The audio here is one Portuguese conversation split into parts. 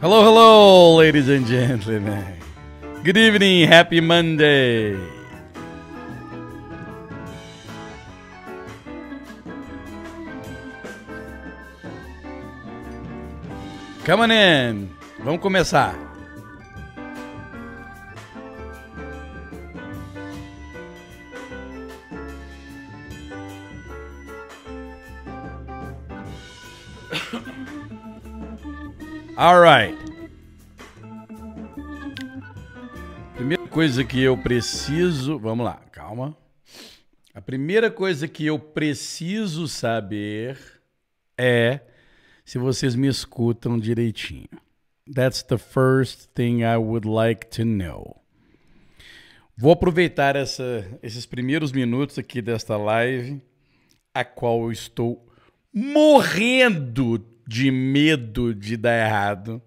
Hello, hello, ladies and gentlemen. Good evening, happy Monday. Come on in. Vamos começar. All right. Primeira coisa que eu preciso, vamos lá, calma. A primeira coisa que eu preciso saber é se vocês me escutam direitinho. That's the first thing I would like to know. Vou aproveitar essa, esses primeiros minutos aqui desta live, a qual eu estou morrendo de medo de dar errado.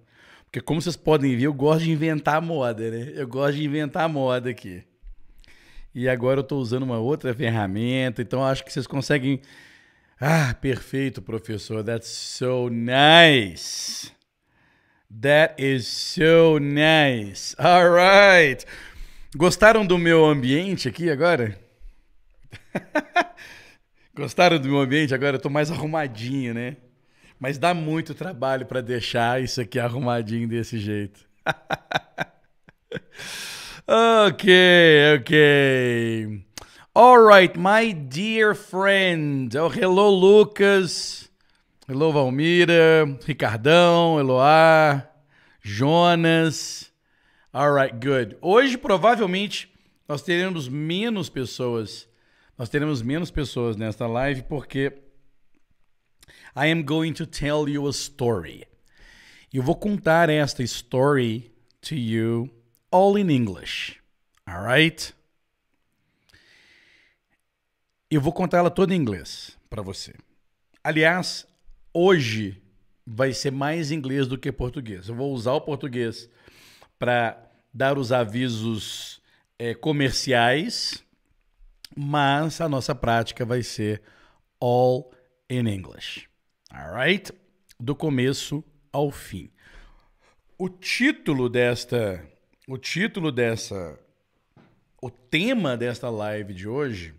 Porque como vocês podem ver, eu gosto de inventar moda, né? Eu gosto de inventar moda aqui. E agora eu estou usando uma outra ferramenta, então acho que vocês conseguem... Ah, perfeito, professor. That's so nice. That is so nice. All right. Gostaram do meu ambiente aqui agora? Gostaram do meu ambiente agora? Eu tô mais arrumadinho, né? Mas dá muito trabalho para deixar isso aqui arrumadinho desse jeito. ok, ok. All right, my dear friend. Oh, hello, Lucas. Hello, Valmira. Ricardão, Eloá, Jonas. All right, good. Hoje, provavelmente, nós teremos menos pessoas. Nós teremos menos pessoas nesta live porque I am going to tell you a story. Eu vou contar esta story to you all in English. All right? Eu vou contar ela toda em inglês para você. Aliás, hoje vai ser mais inglês do que português. Eu vou usar o português para dar os avisos é, comerciais, mas a nossa prática vai ser all in English alright? Do começo ao fim. O título desta, o título dessa, o tema desta live de hoje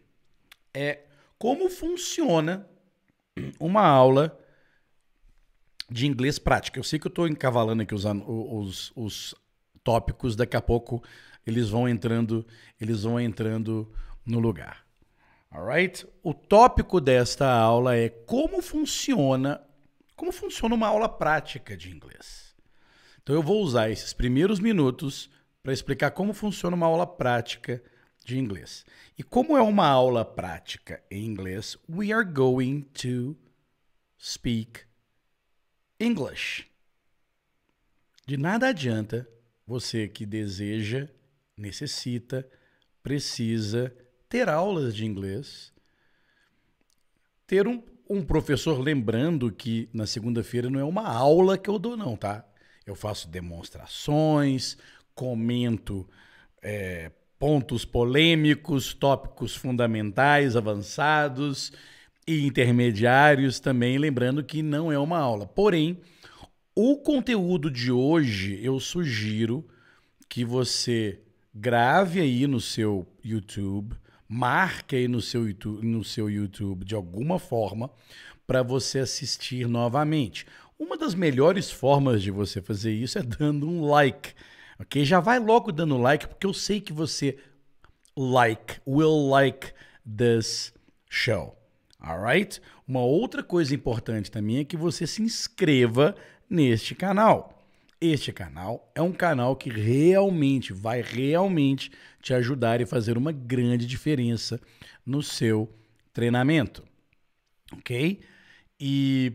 é como funciona uma aula de inglês prática. Eu sei que eu estou encavalando aqui os, os, os tópicos, daqui a pouco eles vão entrando, eles vão entrando no lugar. Alright? O tópico desta aula é como funciona, como funciona uma aula prática de inglês. Então eu vou usar esses primeiros minutos para explicar como funciona uma aula prática de inglês. E como é uma aula prática em inglês, we are going to speak English. De nada adianta você que deseja, necessita, precisa ter aulas de inglês, ter um, um professor lembrando que na segunda-feira não é uma aula que eu dou, não, tá? Eu faço demonstrações, comento é, pontos polêmicos, tópicos fundamentais, avançados e intermediários também, lembrando que não é uma aula. Porém, o conteúdo de hoje eu sugiro que você grave aí no seu YouTube marque aí no seu YouTube, no seu YouTube de alguma forma para você assistir novamente. Uma das melhores formas de você fazer isso é dando um like. OK? Já vai logo dando like porque eu sei que você like will like this show. Alright? Uma outra coisa importante também é que você se inscreva neste canal. Este canal é um canal que realmente vai realmente te ajudar e fazer uma grande diferença no seu treinamento. OK? E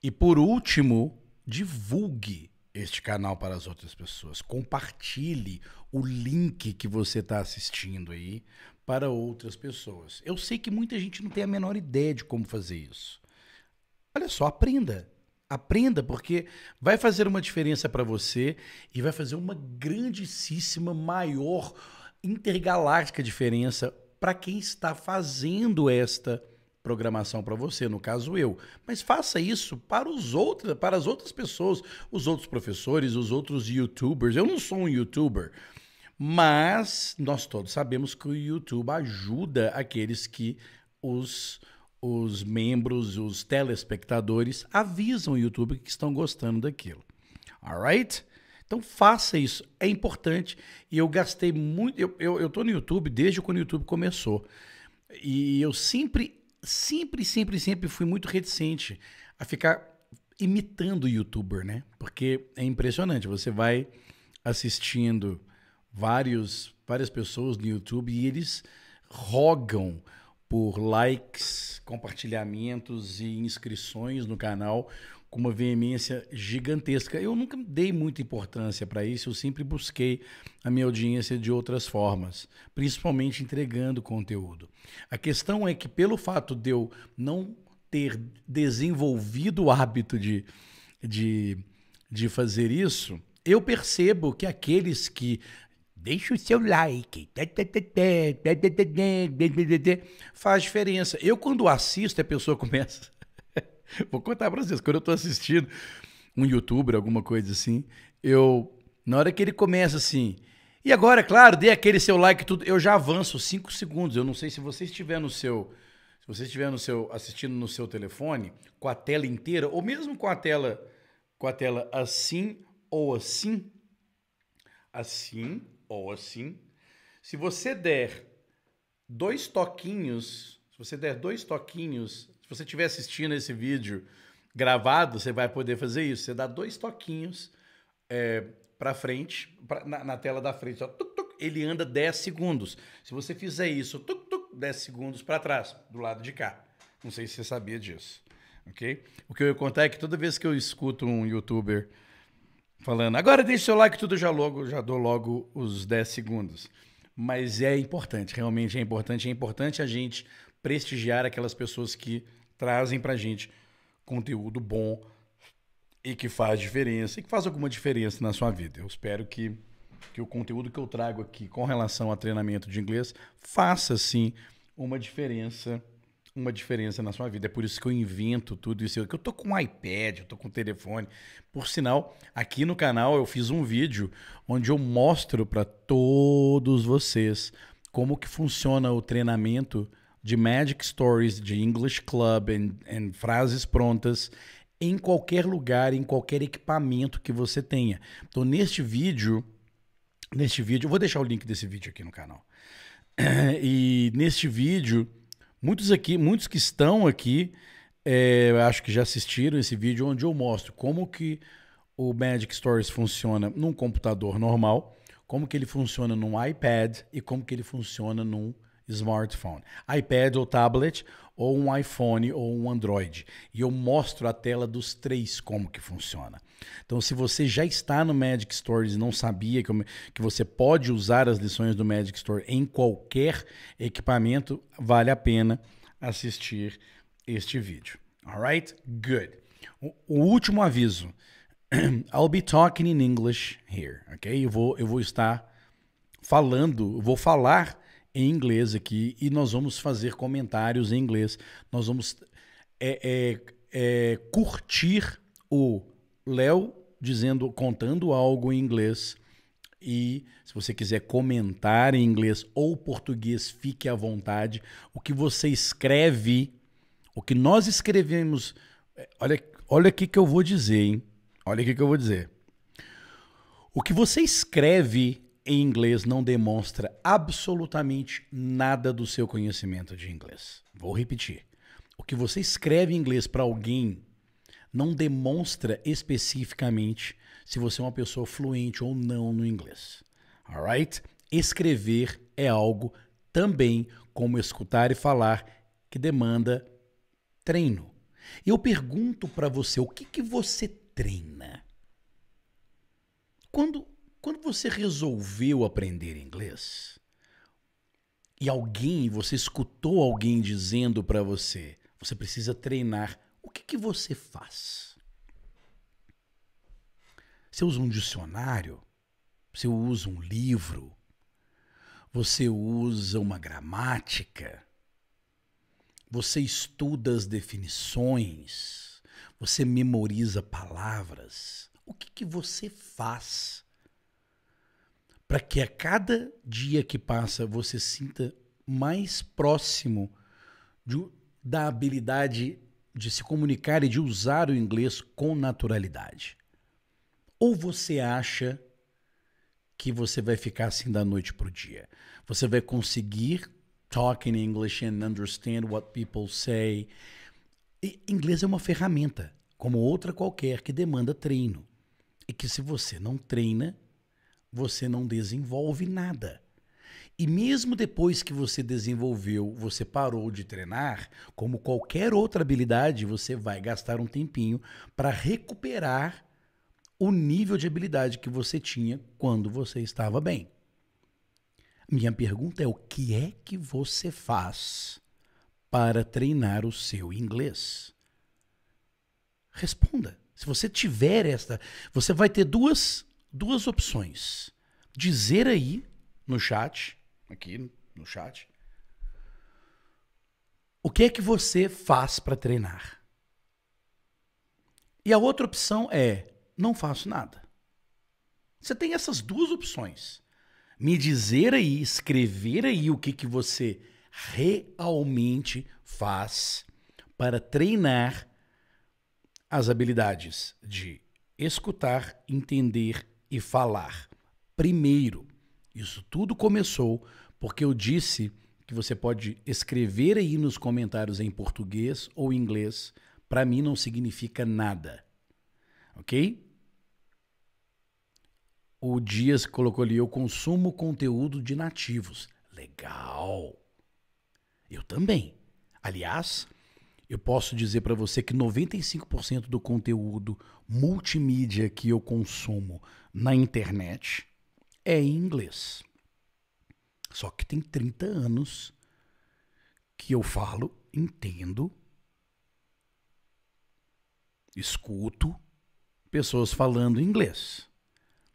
e por último, divulgue este canal para as outras pessoas. Compartilhe o link que você está assistindo aí para outras pessoas. Eu sei que muita gente não tem a menor ideia de como fazer isso. Olha só, aprenda. Aprenda, porque vai fazer uma diferença para você e vai fazer uma grandíssima, maior, intergaláctica diferença para quem está fazendo esta programação para você, no caso eu. Mas faça isso para os outros, para as outras pessoas, os outros professores, os outros youtubers. Eu não sou um youtuber, mas nós todos sabemos que o YouTube ajuda aqueles que os os membros, os telespectadores avisam o YouTube que estão gostando daquilo. Alright? Então faça isso, é importante. E eu gastei muito. Eu, eu, eu tô no YouTube desde quando o YouTube começou. E eu sempre, sempre, sempre, sempre fui muito reticente a ficar imitando o youtuber, né? Porque é impressionante. Você vai assistindo vários, várias pessoas no YouTube e eles rogam por likes, compartilhamentos e inscrições no canal com uma veemência gigantesca. Eu nunca dei muita importância para isso, eu sempre busquei a minha audiência de outras formas, principalmente entregando conteúdo. A questão é que, pelo fato de eu não ter desenvolvido o hábito de, de, de fazer isso, eu percebo que aqueles que Deixa o seu like. Faz diferença. Eu, quando assisto, a pessoa começa. Vou contar pra vocês. Quando eu tô assistindo um youtuber, alguma coisa assim, eu. Na hora que ele começa assim. E agora, claro, dê aquele seu like tudo. Eu já avanço 5 segundos. Eu não sei se você estiver no seu. Se você estiver no seu, assistindo no seu telefone, com a tela inteira, ou mesmo com a tela, com a tela assim ou assim, assim ou assim. Se você der dois toquinhos, se você der dois toquinhos, se você estiver assistindo esse vídeo gravado, você vai poder fazer isso. Você dá dois toquinhos é, para frente, pra, na, na, tela da frente, ó, tuc, tuc, ele anda 10 segundos. Se você fizer isso, tuc, tuc, 10 segundos para trás, do lado de cá. Não sei se você sabia disso. ok? O que eu ia contar é que toda vez que eu escuto um youtuber falando, agora o seu like tudo, já logo, já dou logo os 10 segundos. Mas é importante, realmente é importante. É importante a gente prestigiar aquelas pessoas que trazem pra gente conteúdo bom e que faz diferença, e que faz alguma diferença na sua vida. Eu espero que, que o conteúdo que eu trago aqui com relação a treinamento de inglês faça, sim, uma diferença uma diferença na sua vida. É por isso que eu invento tudo isso. É eu tô com um iPad, eu tô com um telefone. Por sinal, aqui no canal eu fiz um vídeo onde eu mostro para todos vocês como que funciona o treinamento de Magic Stories, de English Club em frases prontas em qualquer lugar, em qualquer equipamento que você tenha. Então, neste vídeo, neste vídeo, eu vou deixar o link desse vídeo aqui no canal. E neste vídeo, Muitos aqui, muitos que estão aqui, é, acho que já assistiram esse vídeo onde eu mostro como que o Magic Stories funciona num computador normal, como que ele funciona num iPad e como que ele funciona num smartphone. iPad ou tablet, ou um iPhone ou um Android. E eu mostro a tela dos três como que funciona. Então, se você já está no Magic Store e não sabia que, que você pode usar as lições do Magic Store em qualquer equipamento, vale a pena assistir este vídeo. Alright? Good. O, o último aviso. I'll be talking in English here, ok? Eu vou, eu vou estar falando, vou falar em inglês aqui e nós vamos fazer comentários em inglês. Nós vamos é, é, é, curtir o Léo dizendo, contando algo em inglês. E se você quiser comentar em inglês ou português, fique à vontade. O que você escreve, o que nós escrevemos, é, olha, olha o que eu vou dizer, hein? Olha o que eu vou dizer. O que você escreve em inglês não demonstra absolutamente nada do seu conhecimento de inglês. Vou repetir. O que você escreve em inglês para alguém não demonstra especificamente se você é uma pessoa fluente ou não no inglês. Alright? Escrever é algo também como escutar e falar que demanda treino. Eu pergunto para você, o que, que você treina? Quando, quando você resolveu aprender inglês e alguém, você escutou alguém dizendo para você, você precisa treinar que, que você faz? Você usa um dicionário? Você usa um livro? Você usa uma gramática? Você estuda as definições? Você memoriza palavras? O que, que você faz para que a cada dia que passa você sinta mais próximo de, da habilidade de se comunicar e de usar o inglês com naturalidade? Ou você acha que você vai ficar assim da noite para o dia? Você vai conseguir talk in English and understand what people say? E inglês é uma ferramenta, como outra qualquer, que demanda treino. E que se você não treina, você não desenvolve nada. E mesmo depois que você desenvolveu, você parou de treinar, como qualquer outra habilidade, você vai gastar um tempinho para recuperar o nível de habilidade que você tinha quando você estava bem. Minha pergunta é: o que é que você faz para treinar o seu inglês? Responda. Se você tiver esta, você vai ter duas, duas opções. Dizer aí no chat aqui no chat. O que é que você faz para treinar? E a outra opção é: não faço nada. Você tem essas duas opções. Me dizer aí, escrever aí o que, que você realmente faz para treinar as habilidades de escutar, entender e falar. Primeiro, isso tudo começou porque eu disse que você pode escrever aí nos comentários em português ou inglês. Para mim não significa nada. Ok? O Dias colocou ali: eu consumo conteúdo de nativos. Legal! Eu também. Aliás, eu posso dizer para você que 95% do conteúdo multimídia que eu consumo na internet é em inglês. Só que tem 30 anos que eu falo, entendo, escuto pessoas falando inglês.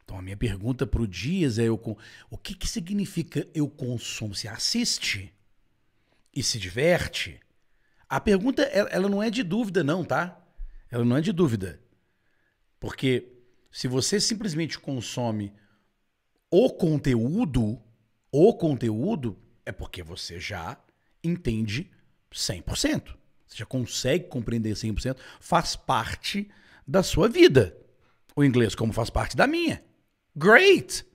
Então a minha pergunta para o Dias é eu, o que, que significa eu consumo? Você assiste e se diverte? A pergunta ela, ela não é de dúvida não, tá? Ela não é de dúvida. Porque se você simplesmente consome o conteúdo, o conteúdo, é porque você já entende 100%. Você já consegue compreender 100%, faz parte da sua vida. O inglês, como faz parte da minha. Great!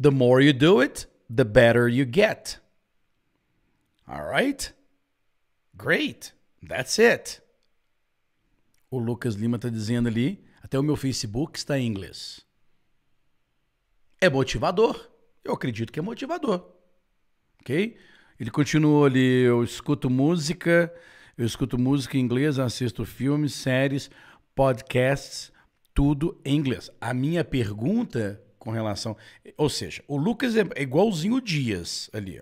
The more you do it, the better you get. All right? Great. That's it. O Lucas Lima está dizendo ali, até o meu Facebook está em inglês. É motivador. Eu acredito que é motivador. Ok? Ele continuou ali, eu escuto música, eu escuto música em inglês, assisto filmes, séries, podcasts, tudo em inglês. A minha pergunta com relação. Ou seja, o Lucas é, é igualzinho o Dias ali.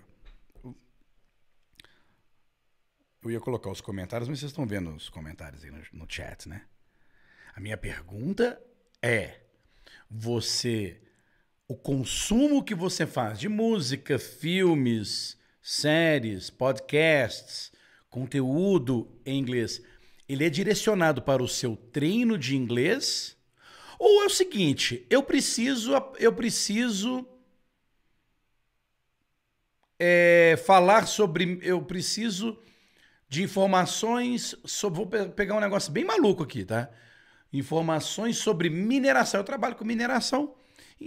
Ó. Eu ia colocar os comentários, mas vocês estão vendo os comentários aí no, no chat, né? A minha pergunta é: você o consumo que você faz de música, filmes, séries, podcasts, conteúdo em inglês, ele é direcionado para o seu treino de inglês? Ou é o seguinte, eu preciso eu preciso é, falar sobre eu preciso de informações sobre vou pegar um negócio bem maluco aqui, tá? Informações sobre mineração. Eu trabalho com mineração.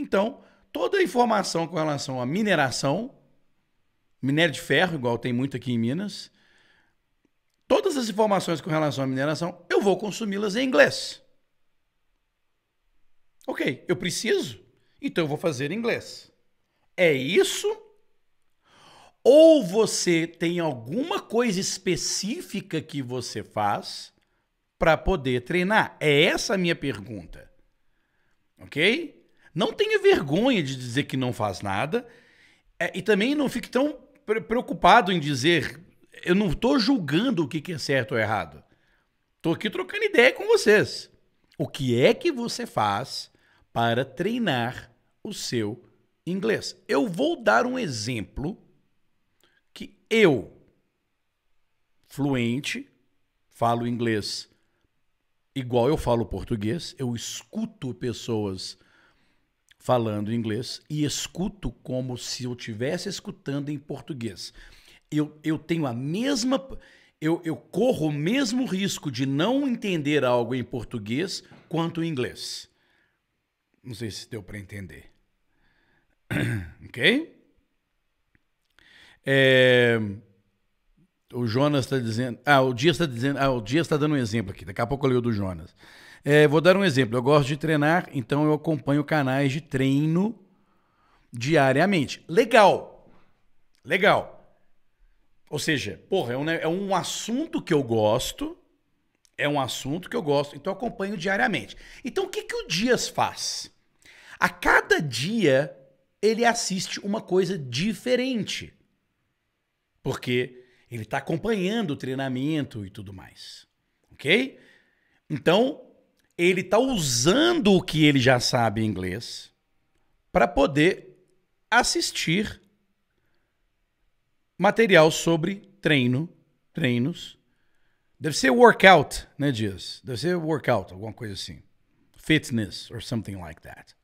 Então, toda a informação com relação à mineração, minério de ferro, igual tem muito aqui em Minas, todas as informações com relação à mineração, eu vou consumi-las em inglês. Ok, eu preciso, então eu vou fazer em inglês. É isso? Ou você tem alguma coisa específica que você faz para poder treinar? É essa a minha pergunta. Ok? Não tenha vergonha de dizer que não faz nada é, e também não fique tão pre preocupado em dizer eu não estou julgando o que, que é certo ou errado. Estou aqui trocando ideia com vocês. O que é que você faz para treinar o seu inglês? Eu vou dar um exemplo que eu, fluente, falo inglês igual eu falo português, eu escuto pessoas falando inglês e escuto como se eu estivesse escutando em português. Eu, eu tenho a mesma. Eu, eu corro o mesmo risco de não entender algo em português quanto em inglês. Não sei se deu para entender. ok? É, o Jonas está dizendo. Ah, o Dias está dizendo. Ah, o Dias está dando um exemplo aqui. Daqui a pouco eu leio o do Jonas. É, vou dar um exemplo. Eu gosto de treinar, então eu acompanho canais de treino diariamente. Legal. Legal. Ou seja, porra, é um, é um assunto que eu gosto. É um assunto que eu gosto, então eu acompanho diariamente. Então o que, que o Dias faz? A cada dia ele assiste uma coisa diferente. Porque ele está acompanhando o treinamento e tudo mais. Ok? Então, ele está usando o que ele já sabe em inglês para poder assistir material sobre treino, treinos. Deve ser workout, né, Dias? Deve ser workout, alguma coisa assim. Fitness or something like that.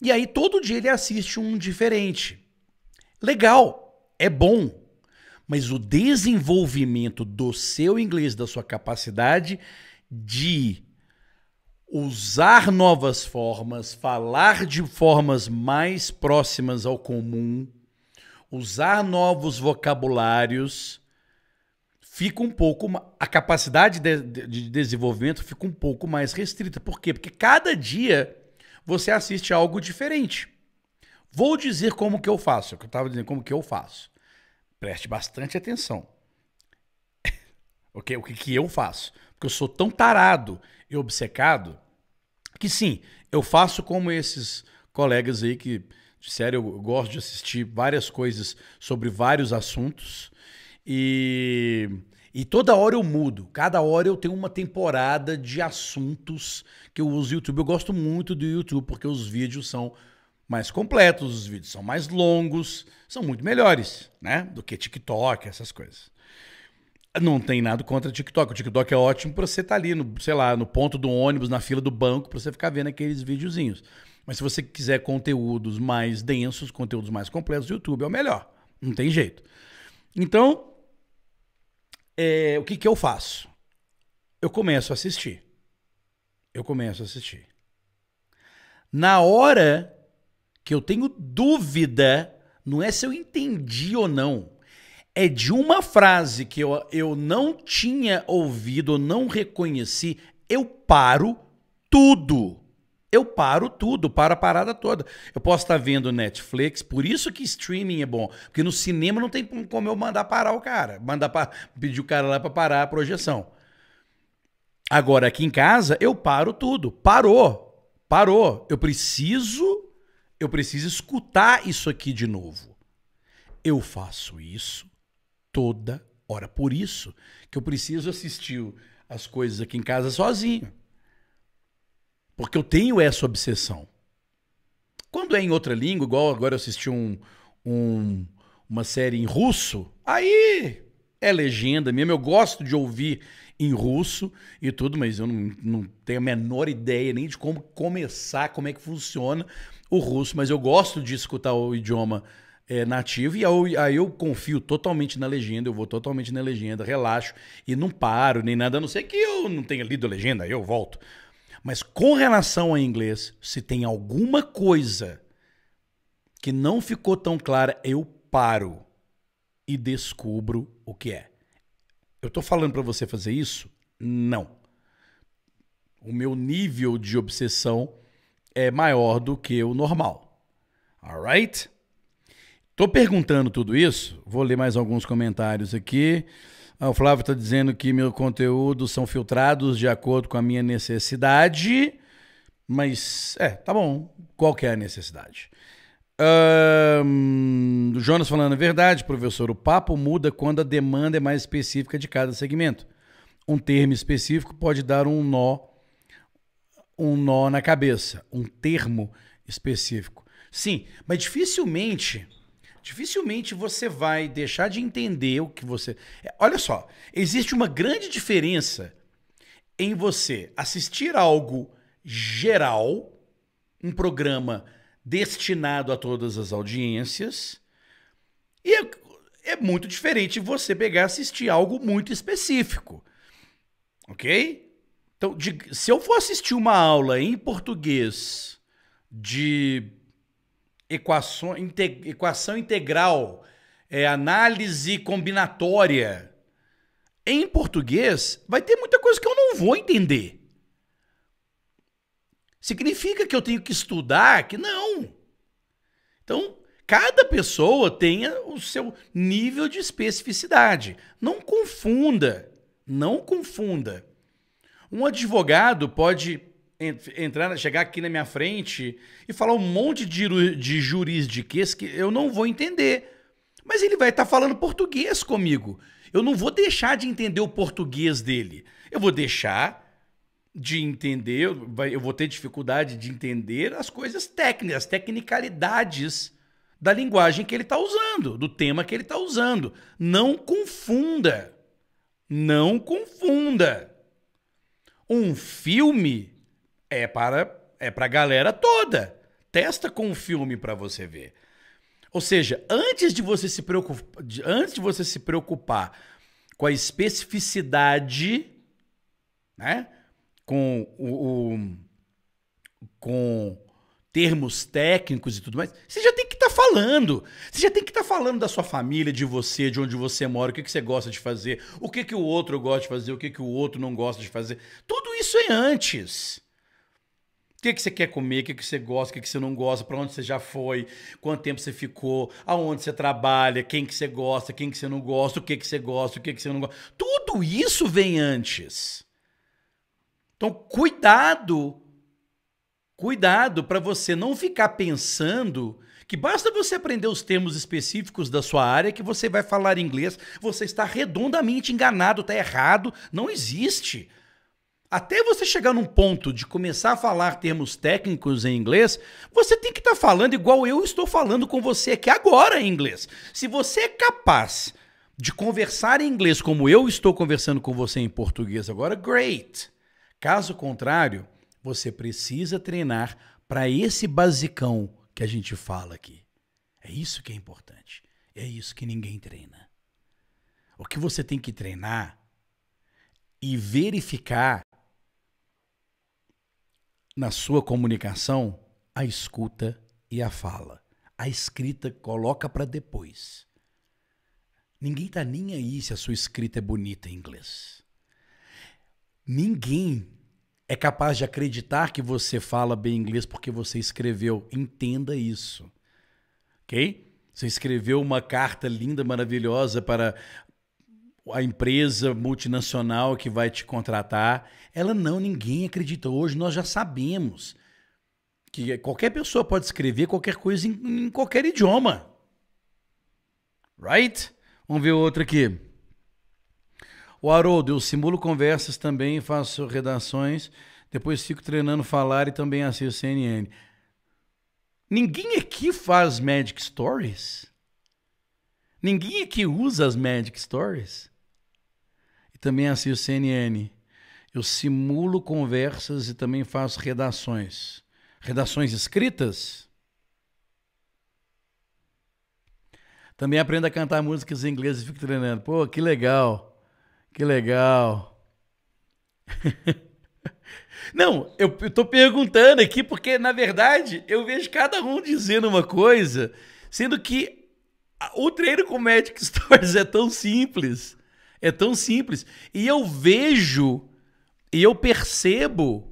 E aí todo dia ele assiste um diferente. Legal, é bom, mas o desenvolvimento do seu inglês, da sua capacidade de usar novas formas, falar de formas mais próximas ao comum, usar novos vocabulários, fica um pouco. A capacidade de, de, de, desenvolvimento fica um pouco mais restrita. Por quê? Porque cada dia você assiste a algo diferente. Vou dizer como que eu faço, que eu estava dizendo como que eu faço. Preste bastante atenção. okay? O que, que eu faço? Porque eu sou tão tarado e obcecado que sim, eu faço como esses colegas aí que disseram, eu gosto de assistir várias coisas sobre vários assuntos e, e toda hora eu mudo. Cada hora eu tenho uma temporada de assuntos que eu uso YouTube. Eu gosto muito do YouTube porque os vídeos são mais completos, os vídeos são mais longos, são muito melhores, né? Do que TikTok, essas coisas. Não tem nada contra o TikTok. O TikTok é ótimo para você estar tá ali, no, sei lá, no ponto do ônibus, na fila do banco, para você ficar vendo aqueles videozinhos. Mas se você quiser conteúdos mais densos, conteúdos mais completos, o YouTube é o melhor. Não tem jeito. Então, é, o que, que eu faço? Eu começo a assistir. Eu começo a assistir. Na hora que eu tenho dúvida, não é se eu entendi ou não é de uma frase que eu, eu não tinha ouvido, não reconheci, eu paro tudo. Eu paro tudo, paro a parada toda. Eu posso estar vendo Netflix, por isso que streaming é bom. Porque no cinema não tem como eu mandar parar o cara, mandar pedir o cara lá para parar a projeção. Agora, aqui em casa, eu paro tudo. Parou, parou. Eu preciso, eu preciso escutar isso aqui de novo. Eu faço isso, toda hora. Por isso que eu preciso assistir as coisas aqui em casa sozinho. Porque eu tenho essa obsessão. Quando é em outra língua, igual agora eu assisti um, um, uma série em russo, aí é legenda mesmo. Eu gosto de ouvir em russo e tudo, mas eu não, não tenho a menor ideia nem de como começar, como é que funciona o russo. Mas eu gosto de escutar o idioma russo é, nativo. E aí eu, confio totalmente na legenda, eu vou totalmente na legenda, relaxo e não paro nem nada, a não ser que eu não tenha lido a legenda, eu volto. Mas com relação ao inglês, se tem alguma coisa que não ficou tão clara, eu paro e descubro o que é. Eu estou falando para você fazer isso? Não. O meu nível de obsessão é maior do que o normal. Alright? Estou perguntando tudo isso, vou ler mais alguns comentários aqui. Ah, o Flávio está dizendo que meus conteúdos são filtrados de acordo com a minha necessidade, mas é, tá bom. Qual que é a necessidade? Um, Jonas falando, é verdade, professor, o papo muda quando a demanda é mais específica de cada segmento. Um termo específico pode dar um nó, um nó na cabeça, um termo específico. Sim, mas dificilmente dificilmente você vai deixar de entender o que você. É, olha só, existe uma grande diferença em você assistir algo geral, um programa destinado a todas as audiências, e é, é muito diferente você pegar e assistir algo muito específico. Ok? Então, de, se eu for assistir uma aula em português de equação, inte equação integral, é, análise combinatória. Em português, vai ter muita coisa que eu não vou entender. Significa que eu tenho que estudar? Que não. Então, cada pessoa tenha o seu nível de especificidade. Não confunda. Não confunda. Um advogado pode entrar, chegar aqui na minha frente e falar um monte de, de jurisdiquês que eu não vou entender. Mas ele vai estar tá falando português comigo. Eu não vou deixar de entender o português dele. Eu vou deixar de entender, eu vou ter dificuldade de entender as coisas técnicas, as tecnicalidades da linguagem que ele está usando, do tema que ele está usando. Não confunda. Não confunda. Um filme é para é para a galera toda. Testa com o filme para você ver. Ou seja, antes de você se preocupar, antes de você se preocupar com a especificidade, né? Com o, o com termos técnicos e tudo mais, você já tem que estar tá falando. Você já tem que estar tá falando da sua família, de você, de onde você mora, o que, que você gosta de fazer, o que, que o outro gosta de fazer, o que, que o outro não gosta de fazer. Tudo isso é antes. O que, que você quer comer, o que, que você gosta, o que, que você não gosta, para onde você já foi, quanto tempo você ficou, aonde você trabalha, quem que você gosta, quem que você não gosta, o que, que você gosta, o que, que você não gosta. Tudo isso vem antes. Então, cuidado, cuidado para você não ficar pensando que basta você aprender os termos específicos da sua área que você vai falar inglês. Você está redondamente enganado, está errado, não existe. Até você chegar num ponto de começar a falar termos técnicos em inglês, você tem que estar tá falando igual eu estou falando com você aqui agora em inglês. Se você é capaz de conversar em inglês como eu estou conversando com você em português agora, great. Caso contrário, você precisa treinar para esse basicão que a gente fala aqui. É isso que é importante. É isso que ninguém treina. O que você tem que treinar e verificar na sua comunicação a escuta e a fala. A escrita coloca para depois. Ninguém tá nem aí se a sua escrita é bonita em inglês. Ninguém é capaz de acreditar que você fala bem inglês porque você escreveu. Entenda isso. OK? Você escreveu uma carta linda, maravilhosa para a empresa multinacional que vai te contratar. Ela não, ninguém acredita. Hoje nós já sabemos que qualquer pessoa pode escrever qualquer coisa em, em qualquer idioma. Right? Vamos ver outro aqui. O Haroldo, eu simulo conversas também, faço redações, depois fico treinando falar e também assisto CNN. Ninguém aqui faz Magic Stories? Ninguém aqui usa as Magic Stories? Também assisto CNN. Eu simulo conversas e também faço redações. Redações escritas? Também aprendo a cantar músicas em inglês e fico treinando. Pô, que legal. Que legal. Não, eu estou perguntando aqui porque, na verdade, eu vejo cada um dizendo uma coisa, sendo que o treino com Magic Stories é tão simples é tão simples. E eu vejo e eu percebo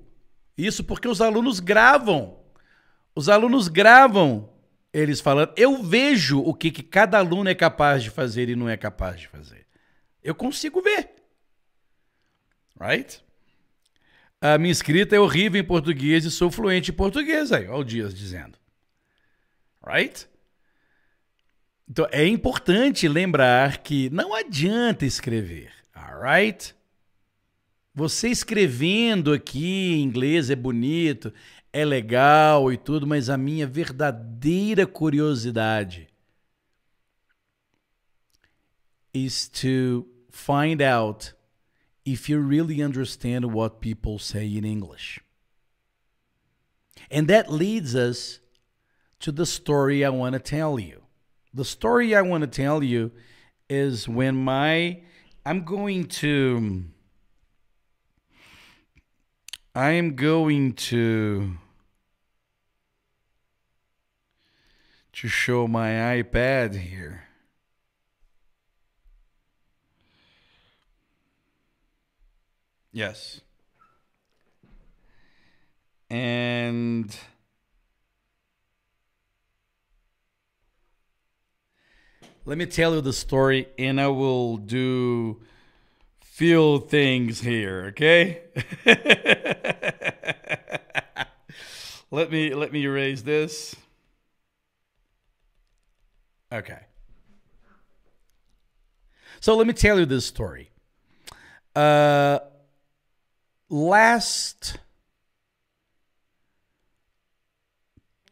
isso porque os alunos gravam. Os alunos gravam eles falando. Eu vejo o que, que cada aluno é capaz de fazer e não é capaz de fazer. Eu consigo ver. Right? A minha escrita é horrível em português e sou fluente em português. Aí, olha o Dias dizendo. Right? Então, é importante lembrar que não adianta escrever, alright? Você escrevendo aqui em inglês é bonito, é legal e tudo, mas a minha verdadeira curiosidade is to find out if you really understand what people say in English. And that leads us to the story I want to tell you. the story I want to tell you is when my I'm going to I am going to to show my iPad here. Yes. And Let me tell you the story and I will do few things here, okay? let me let me erase this. Okay. So let me tell you this story. Uh, last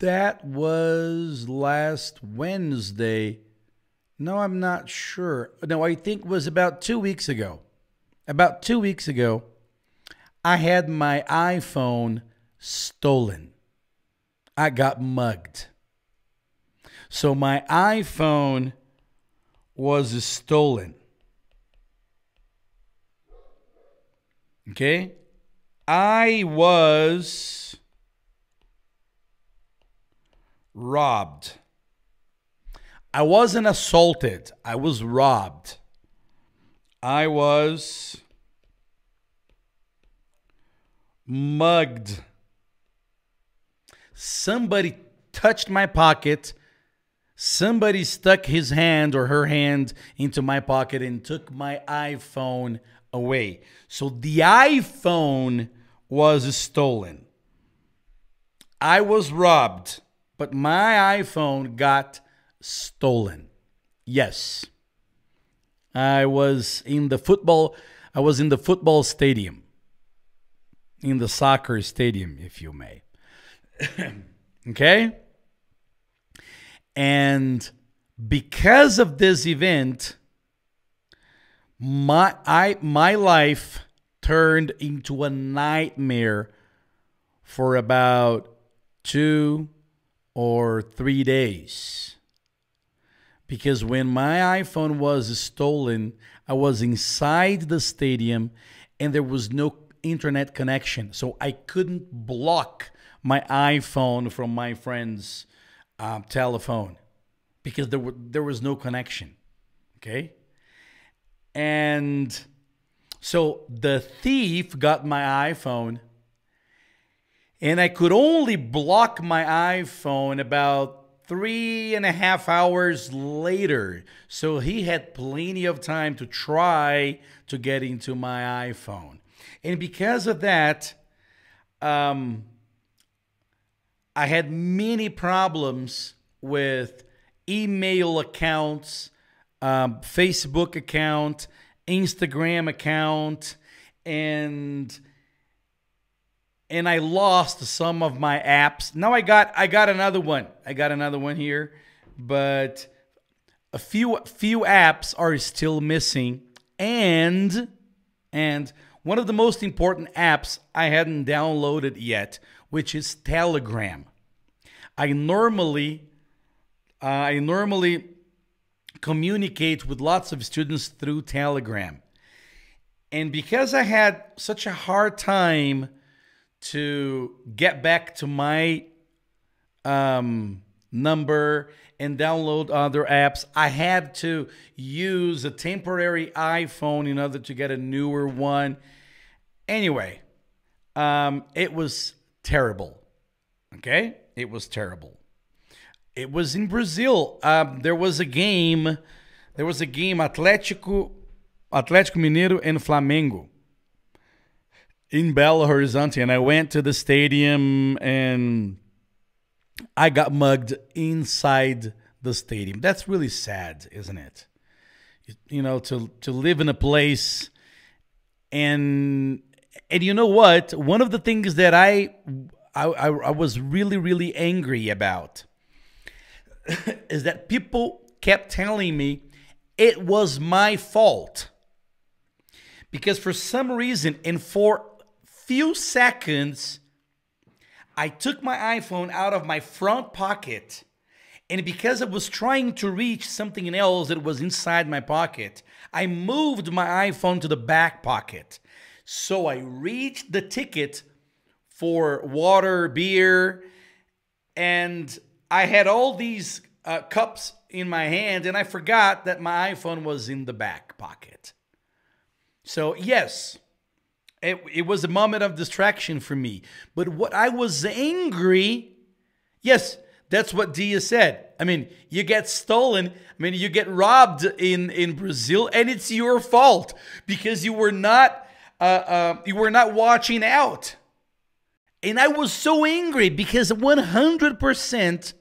that was last Wednesday no, I'm not sure. No, I think it was about two weeks ago. About two weeks ago, I had my iPhone stolen. I got mugged. So my iPhone was stolen. Okay? I was robbed. I wasn't assaulted. I was robbed. I was mugged. Somebody touched my pocket. Somebody stuck his hand or her hand into my pocket and took my iPhone away. So the iPhone was stolen. I was robbed, but my iPhone got stolen. Yes. I was in the football I was in the football stadium. In the soccer stadium, if you may. okay? And because of this event, my I my life turned into a nightmare for about two or three days because when my iPhone was stolen, I was inside the stadium and there was no internet connection. So I couldn't block my iPhone from my friend's um, telephone because there, were, there was no connection. Okay. And so the thief got my iPhone and I could only block my iPhone about three and a half hours later. So he had plenty of time to try to get into my iPhone. And because of that, um, I had many problems with email accounts, um, Facebook account, Instagram account, and and I lost some of my apps. Now I got I got another one. I got another one here, but a few few apps are still missing and and one of the most important apps I hadn't downloaded yet, which is Telegram. I normally uh, I normally communicate with lots of students through Telegram. And because I had such a hard time to get back to my um, number and download other apps. I had to use a temporary iPhone in order to get a newer one. Anyway, um, it was terrible. Okay? It was terrible. It was in Brazil. Um, there was a game. There was a game Atlético, Atlético Mineiro and Flamengo in Belo Horizonte, and I went to the stadium and I got mugged inside the stadium. That's really sad, isn't it? You know, to to live in a place and and you know what? One of the things that I I, I, was really really angry about is that people kept telling me it was my fault because for some reason and for few seconds, I took my iPhone out of my front pocket. And because I was trying to reach something else that was inside my pocket, I moved my iPhone to the back pocket. So I reached the ticket for water, beer, and I had all these uh, cups in my hand, and I forgot that my iPhone was in the back pocket. So, yes, it, it was a moment of distraction for me. But what I was angry, yes, that's what Dia said. I mean, you get stolen. I mean, you get robbed in in Brazil, and it's your fault because you were not uh, uh, you were not watching out. And I was so angry because 100%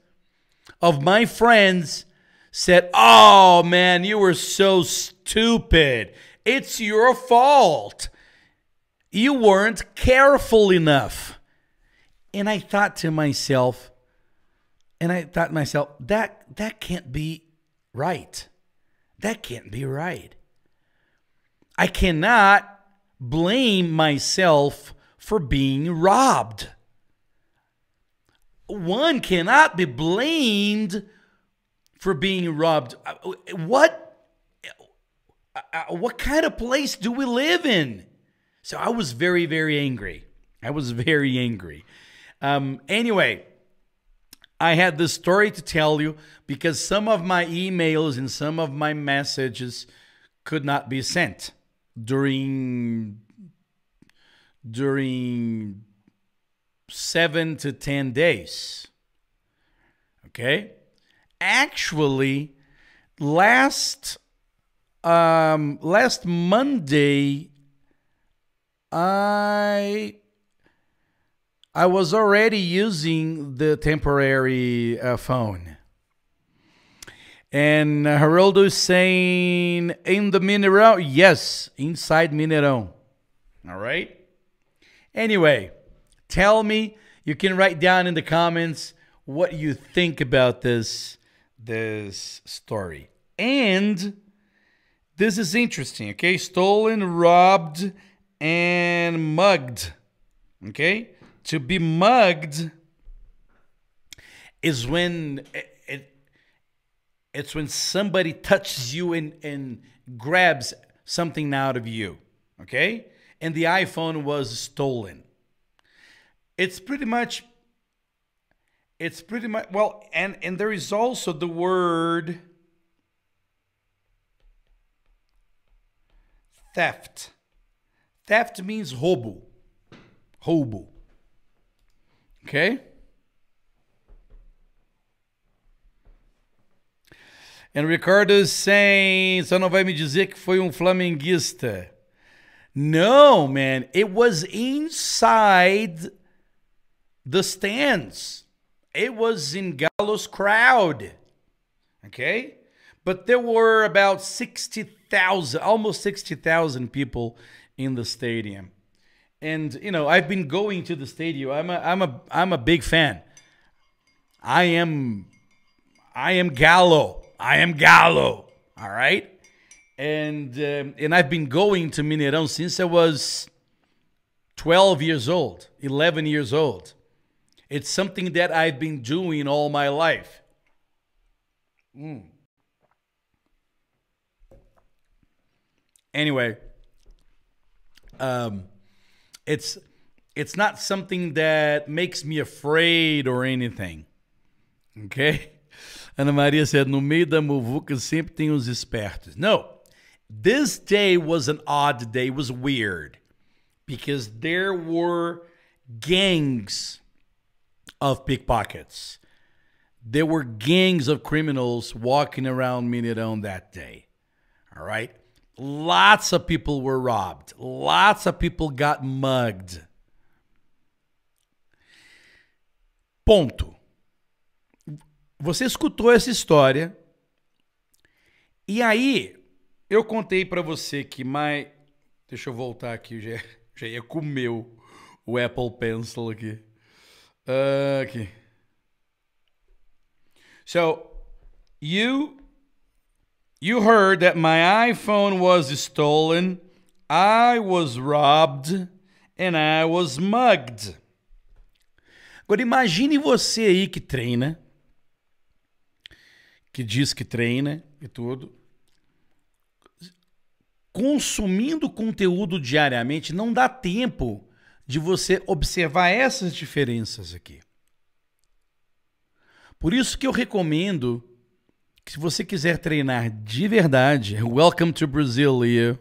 of my friends said, "Oh man, you were so stupid. It's your fault." You weren't careful enough. And I thought to myself, and I thought to myself, that that can't be right. That can't be right. I cannot blame myself for being robbed. One cannot be blamed for being robbed. Uh, what uh, uh, what kind of place do we live in? So I was very, very angry. I was very angry. Um, anyway, I had this story to tell you because some of my emails and some of my messages could not be sent during during 7 to 10 days. Okay? Actually, last um last Monday I I was already using the temporary uh, phone. And Haroldo is saying in the Mineirão. Yes, inside Mineirão. All right. Anyway, tell me. You can write down in the comments what you think about this this story. And this is interesting. Okay, stolen, robbed, and mugged. Okay? To be mugged is when it, eh, it it's when somebody touches you and, and grabs something out of you. Okay? And the iPhone was stolen. It's pretty much it's pretty much well and and there is also the word theft Theft means roubo. Roubo. Okay? And Ricardo is saying, só não vai me dizer que foi um flamenguista. No, man, it was inside the stands. It was in Galo's crowd. Okay? But there were about 60,000, almost 60,000 people in the stadium. And you know, I've been going to the stadium. I'm a I'm a I'm a big fan. I am I am Gallo. I am Gallo. All right? And um, and I've been going to Mineirão since I was 12 years old, 11 years old. It's something that I've been doing all my life. Mm. Anyway, um, it's it's not something that makes me afraid or anything. Okay? Ana Maria said, no meio da muvuca sempre tem os espertos. No, this day was an odd day, it was weird, because there were gangs of pickpockets. There were gangs of criminals walking around Minidon that day. All right? Lots of people were robbed. Lots of people got mugged. Ponto. Você escutou essa história. E aí, eu contei para você que mais. Deixa eu voltar aqui, já, já ia comer o o Apple Pencil aqui. Uh, aqui. So, you You heard that my iPhone was stolen, I was robbed and I was mugged. Agora imagine você aí que treina, que diz que treina e tudo, consumindo conteúdo diariamente, não dá tempo de você observar essas diferenças aqui. Por isso que eu recomendo que se você quiser treinar de verdade, welcome to Brazil, Leo.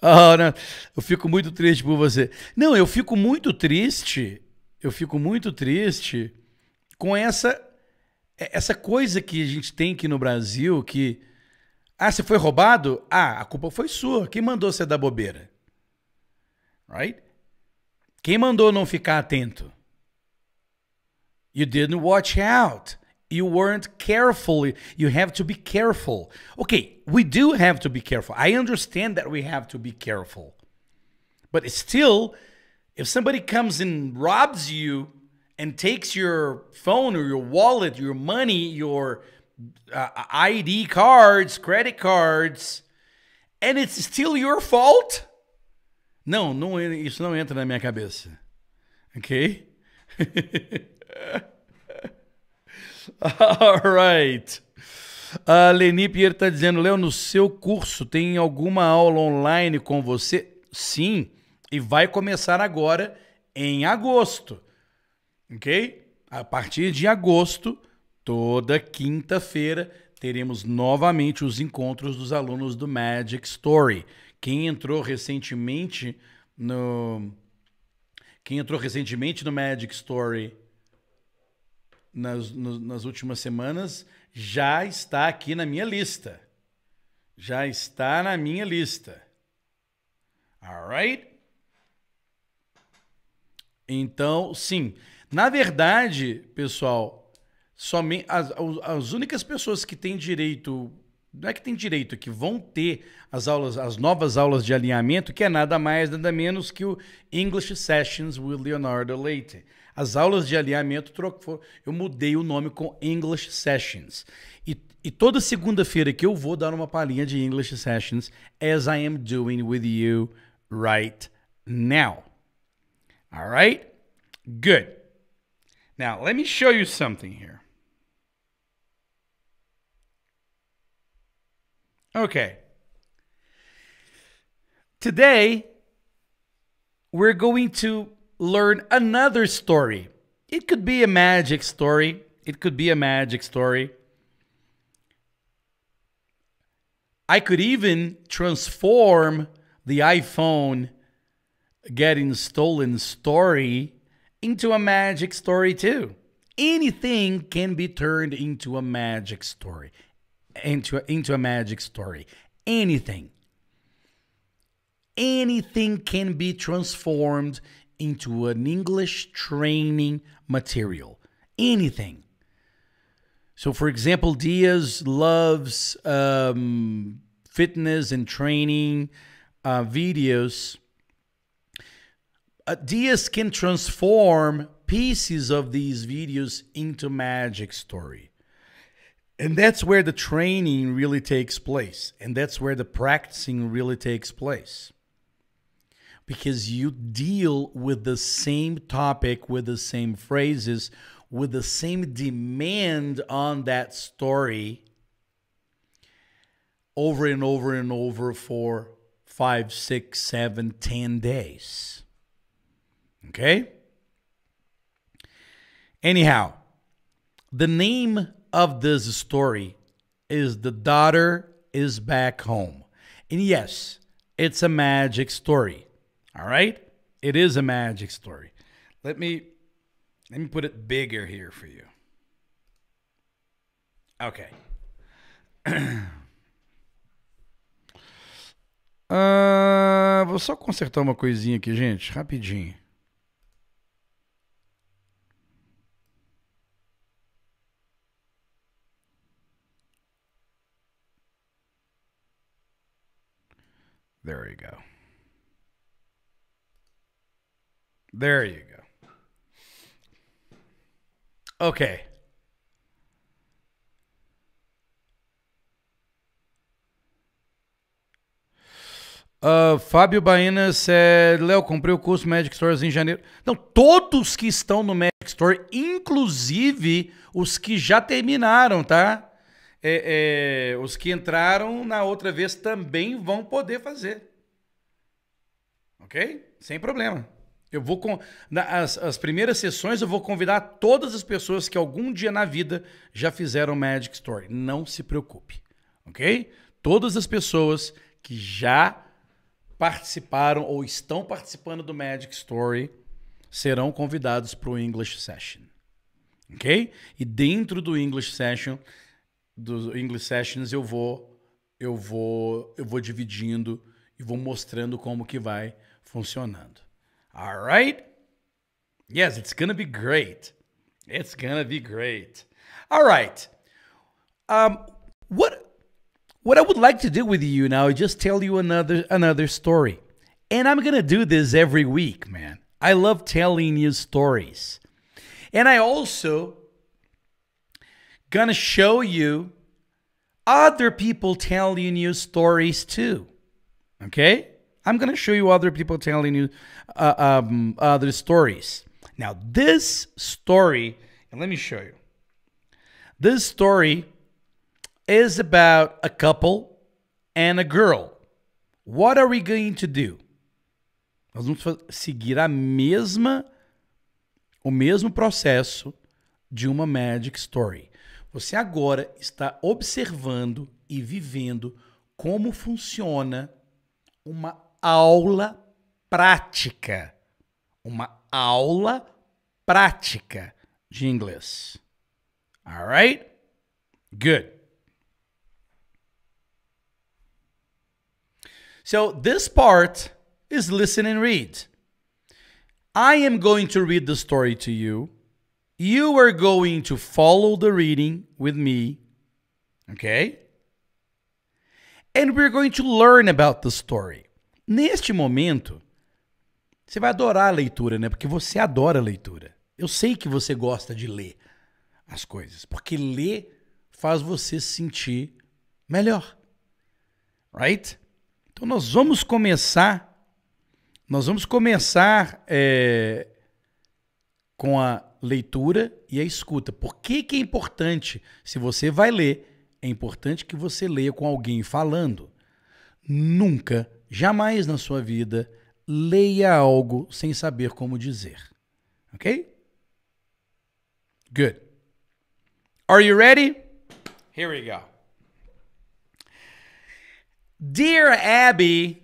Ah, não, né? eu fico muito triste por você. Não, eu fico muito triste, eu fico muito triste com essa é, essa coisa que a gente tem aqui no Brasil que ah, você foi roubado? Ah, a culpa foi sua. Quem mandou você dar bobeira? Right? Quem mandou não ficar atento? You didn't watch out. you weren't careful. you have to be careful okay we do have to be careful i understand that we have to be careful but still if somebody comes and robs you and takes your phone or your wallet your money your uh, id cards credit cards and it's still your fault No, no, isso não entra na minha cabeça ok All right. A Leni Pierre está dizendo, Léo, no seu curso tem alguma aula online com você? Sim, e vai começar agora em agosto. Ok? A partir de agosto, toda quinta-feira, teremos novamente os encontros dos alunos do Magic Story. Quem entrou recentemente no. Quem entrou recentemente no Magic Story nas, nas últimas semanas já está aqui na minha lista. Já está na minha lista. Alright? Então, sim. Na verdade, pessoal, somente as, as, únicas pessoas que têm direito não é que tem direito, é que vão ter as aulas, as novas aulas de alinhamento, que é nada mais, nada menos que o English Sessions with Leonardo Leite. As aulas de alinhamento, eu mudei o nome com English Sessions. E, e toda segunda-feira que eu vou dar uma palhinha de English Sessions, as I am doing with you right now. All right? Good. Now, let me show you something here. Okay. Today, we're going to learn another story. It could be a magic story. It could be a magic story. I could even transform the iPhone getting stolen story into a magic story too. Anything can be turned into a magic story into into a magic story. Anything. Anything can be transformed into an English training material. Anything. So, for example, Diaz loves um, fitness and training uh, videos. Uh, Diaz can transform pieces of these videos into magic story. And that's where the training really takes place. And that's where the practicing really takes place. Because you deal with the same topic, with the same phrases, with the same demand on that story over and over and over for five, six, seven, ten days. Okay? Anyhow, the name of this story is the daughter is back home. And yes, it's a magic story. All right? It is a magic story. Let me let me put it bigger here for you. Okay. uh, vou só consertar uma coisinha aqui, gente, rapidinho. There you go. There you go. Okay. Uh, Fábio Baenas, é, Léo, comprei o curso Magic Stores em janeiro. Não, todos que estão no Magic Store, inclusive os que já terminaram, tá? é, é, os que entraram na outra vez também vão poder fazer. Ok? Sem problema. Eu vou com as, as primeiras sessões eu vou convidar todas as pessoas que algum dia na vida já fizeram Magic Story. Não se preocupe, ok? Todas as pessoas que já participaram ou estão participando do Magic Story serão convidados para o English Session, ok? E dentro do English Session dos English Sessions eu vou eu vou eu vou dividindo e vou mostrando como que vai funcionando. All right? Yes, it's gonna be great. It's gonna be great. All right. Um, what what I would like to do with you now is just tell you another another story, and I'm gonna do this every week, man. I love telling you stories, and I also going to show you other people telling you stories too. Okay? I'm going to show you other people telling you uh, um, other stories. Now, this story, and let me show you. This story is about a couple and a girl. What are we going to do? Nós vamos seguir a mesma o mesmo processo de uma magic story. Você agora está observando e vivendo como funciona uma aula prática. Uma aula prática de inglês. Alright? Good. So this part is listen and read. I am going to read the story to you. You are going to follow the reading with me, okay? And we're going to learn about the story. Neste momento, você vai adorar a leitura, né? Porque você adora a leitura. Eu sei que você gosta de ler as coisas, porque ler faz você se sentir melhor. Right? Então nós vamos começar. Nós vamos começar é, com a leitura e a escuta. Por que, que é importante? Se você vai ler, é importante que você leia com alguém falando. Nunca, jamais na sua vida, leia algo sem saber como dizer. Ok? Good. Are you ready? Here we go. Dear Abby,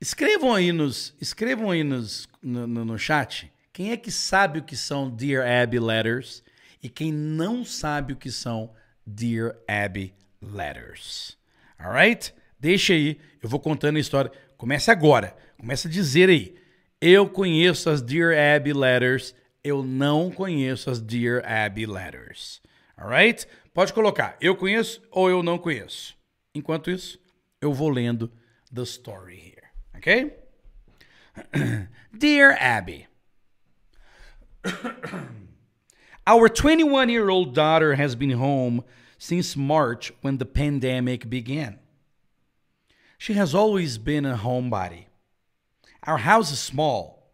escrevam aí nos, escrevam aí nos, no, no, no chat quem é que sabe o que são Dear Abby Letters e quem não sabe o que são Dear Abby Letters? Alright? Deixa aí, eu vou contando a história. Comece agora, começa a dizer aí. Eu conheço as Dear Abby Letters, eu não conheço as Dear Abby Letters. Alright? Pode colocar, eu conheço ou eu não conheço. Enquanto isso, eu vou lendo the story here. Ok? Dear Abby. Our 21 year old daughter has been home since March when the pandemic began. She has always been a homebody. Our house is small,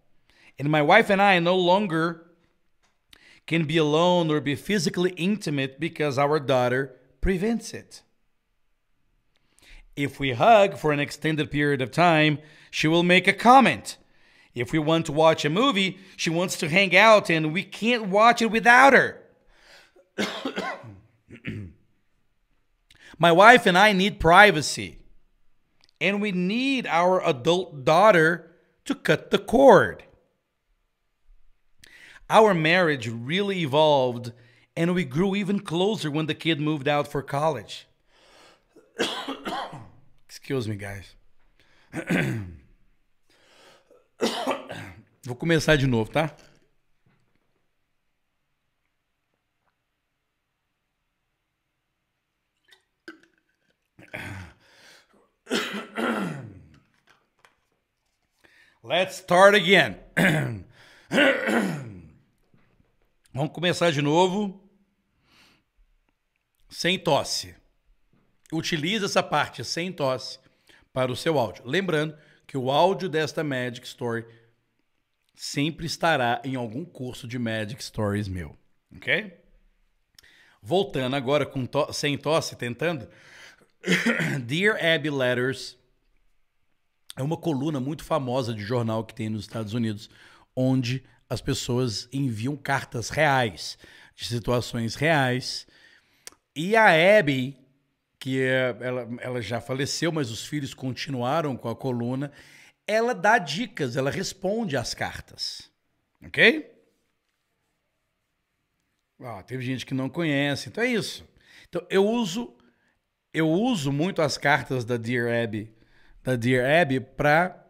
and my wife and I no longer can be alone or be physically intimate because our daughter prevents it. If we hug for an extended period of time, she will make a comment if we want to watch a movie, she wants to hang out and we can't watch it without her. My wife and I need privacy. And we need our adult daughter to cut the cord. Our marriage really evolved and we grew even closer when the kid moved out for college. Excuse me, guys. Vou começar de novo, tá? Let's start again. Vamos começar de novo. Sem tosse. Utilize essa parte sem tosse para o seu áudio. Lembrando que o áudio desta Magic Story sempre estará em algum curso de Magic Stories meu, ok? Voltando agora com to sem tosse, tentando. Dear Abby Letters é uma coluna muito famosa de jornal que tem nos Estados Unidos, onde as pessoas enviam cartas reais, de situações reais. E a Abby que é, ela, ela já faleceu, mas os filhos continuaram com a coluna. Ela dá dicas, ela responde às cartas. Ok? Ah, teve gente que não conhece, então é isso. Então eu uso eu uso muito as cartas da Dear Abby, da Dear Abby para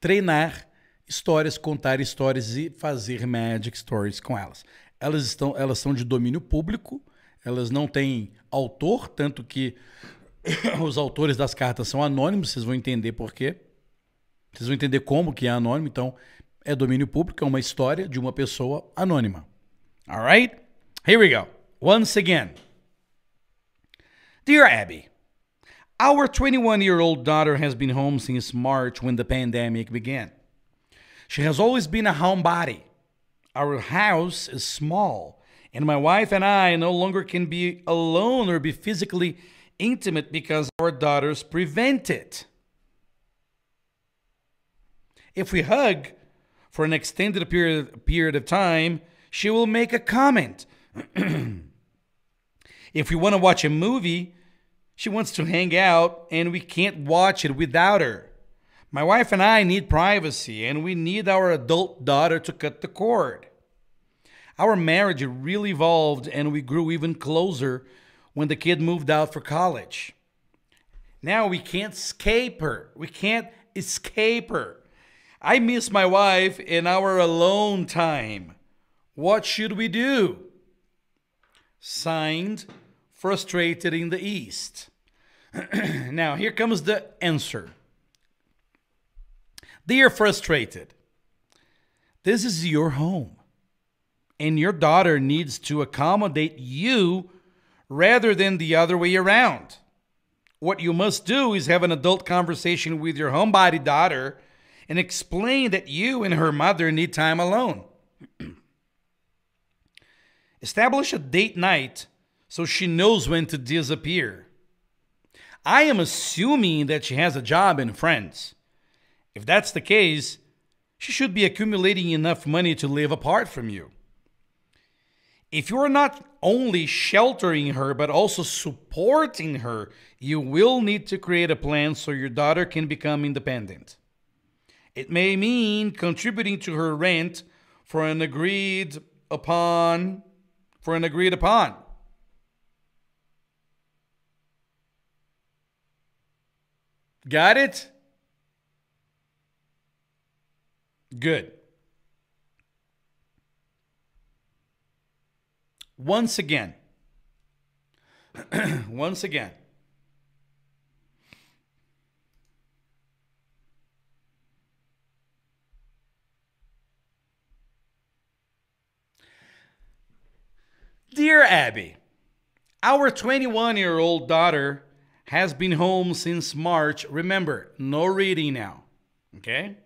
treinar histórias, contar histórias e fazer magic stories com elas. Elas estão elas são de domínio público, elas não têm autor, tanto que os autores das cartas são anônimos, vocês vão entender por quê. Vocês vão entender como que é anônimo, então é domínio público, é uma história de uma pessoa anônima. All right? Here we go. Once again. Dear Abby, our 21-year-old daughter has been home since March when the pandemic began. She has always been a homebody. Our house is small And my wife and I no longer can be alone or be physically intimate because our daughters prevent it. If we hug for an extended period, period of time, she will make a comment. if we want to watch a movie, she wants to hang out and we can't watch it without her. My wife and I need privacy and we need our adult daughter to cut the cord. Our marriage really evolved and we grew even closer when the kid moved out for college. Now we can't escape her. We can't escape her. I miss my wife in our alone time. What should we do? Signed, frustrated in the East. now, here comes the answer. They are frustrated. This is your home and your daughter needs to accommodate you rather than the other way around. What you must do is have an adult conversation with your homebody daughter and explain that you and her mother need time alone. Establish a date night so she knows when to disappear. I am assuming that she has a job and friends. If that's the case, she should be accumulating enough money to live apart from you if you're not only sheltering her but also supporting her, you will need to create a plan so your daughter can become independent. It may mean contributing to her rent for an agreed upon for an agreed upon Got it? Good. once again, once again, Dear Abby, our 21 year old daughter has been home since March. Remember, no reading now. Okay?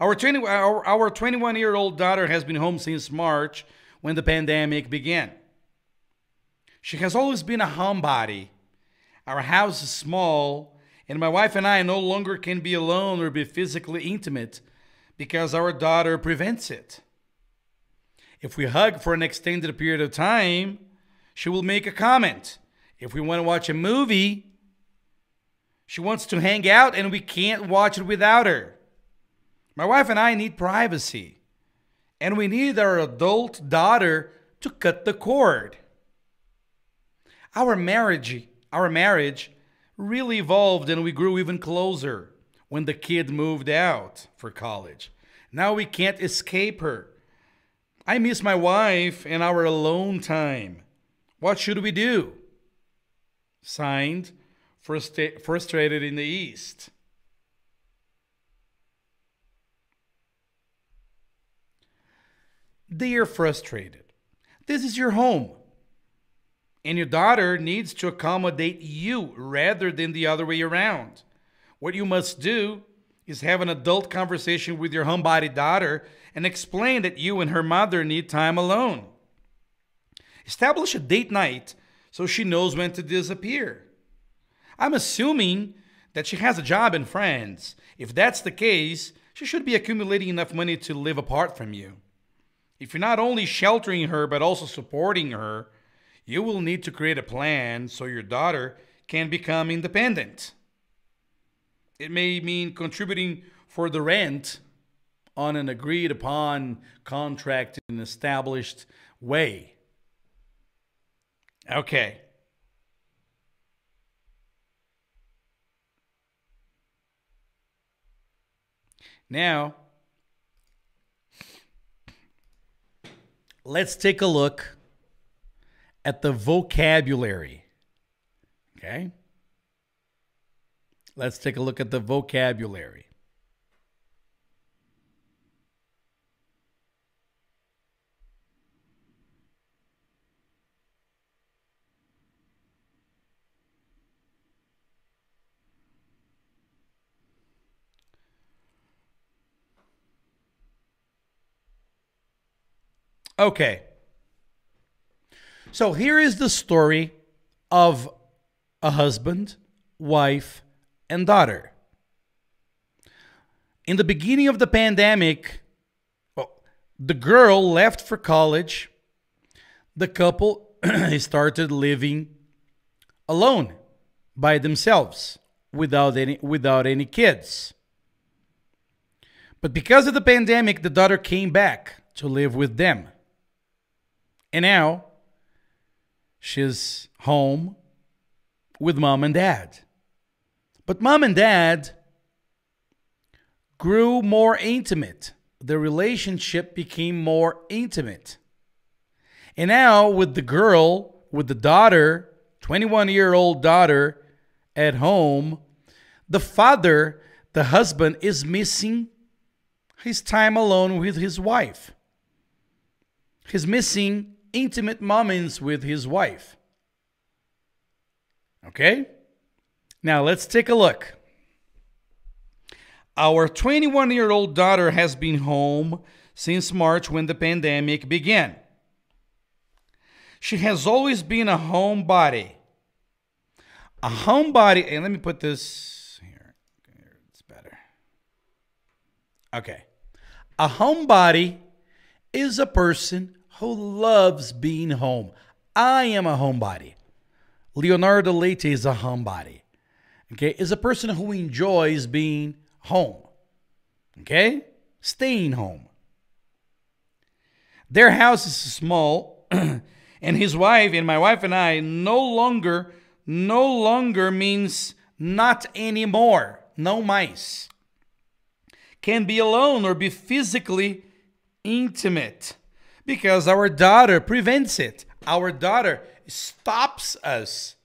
Our 20 our, our 21 year old daughter has been home since March when the pandemic began. She has always been a homebody. Our house is small, and my wife and I no longer can be alone or be physically intimate because our daughter prevents it. If we hug for an extended period of time, she will make a comment. If we want to watch a movie, she wants to hang out and we can't watch it without her. My wife and I need privacy and we need our adult daughter to cut the cord. Our marriage, our marriage really evolved and we grew even closer when the kid moved out for college. Now we can't escape her. I miss my wife and our alone time. What should we do? Signed, frustrated in the East. They are frustrated. This is your home. And your daughter needs to accommodate you rather than the other way around. What you must do is have an adult conversation with your homebody daughter and explain that you and her mother need time alone. Establish a date night so she knows when to disappear. I'm assuming that she has a job in France. If that's the case, she should be accumulating enough money to live apart from you. If you're not only sheltering her but also supporting her, you will need to create a plan so your daughter can become independent. It may mean contributing for the rent on an agreed upon contract in an established way. Okay. Now, let's take a look at the vocabulary. Okay? Let's take a look at the vocabulary. Okay. So here is the story of a husband, wife, and daughter. In the beginning of the pandemic, the girl left for college. The couple started living alone by themselves without any without any kids. But because of the pandemic, the daughter came back to live with them. And now she's home with mom and dad. But mom and dad grew more intimate. The relationship became more intimate. And now, with the girl, with the daughter, 21 year old daughter at home, the father, the husband, is missing his time alone with his wife. He's missing intimate moments with his wife. Okay? Now let's take a look. Our 21 year old daughter has been home since March when the pandemic began. She has always been a homebody. A homebody, and let me put this here. It's better. Okay. A homebody is a person who loves being home. I am a homebody. Leonardo Leite is a homebody. Okay, is a person who enjoys being home. Okay, staying home. Their house is small, and his wife and my wife and I no longer, no longer means not anymore. No mice can be alone or be physically intimate. because our daughter prevents it. Our daughter stops us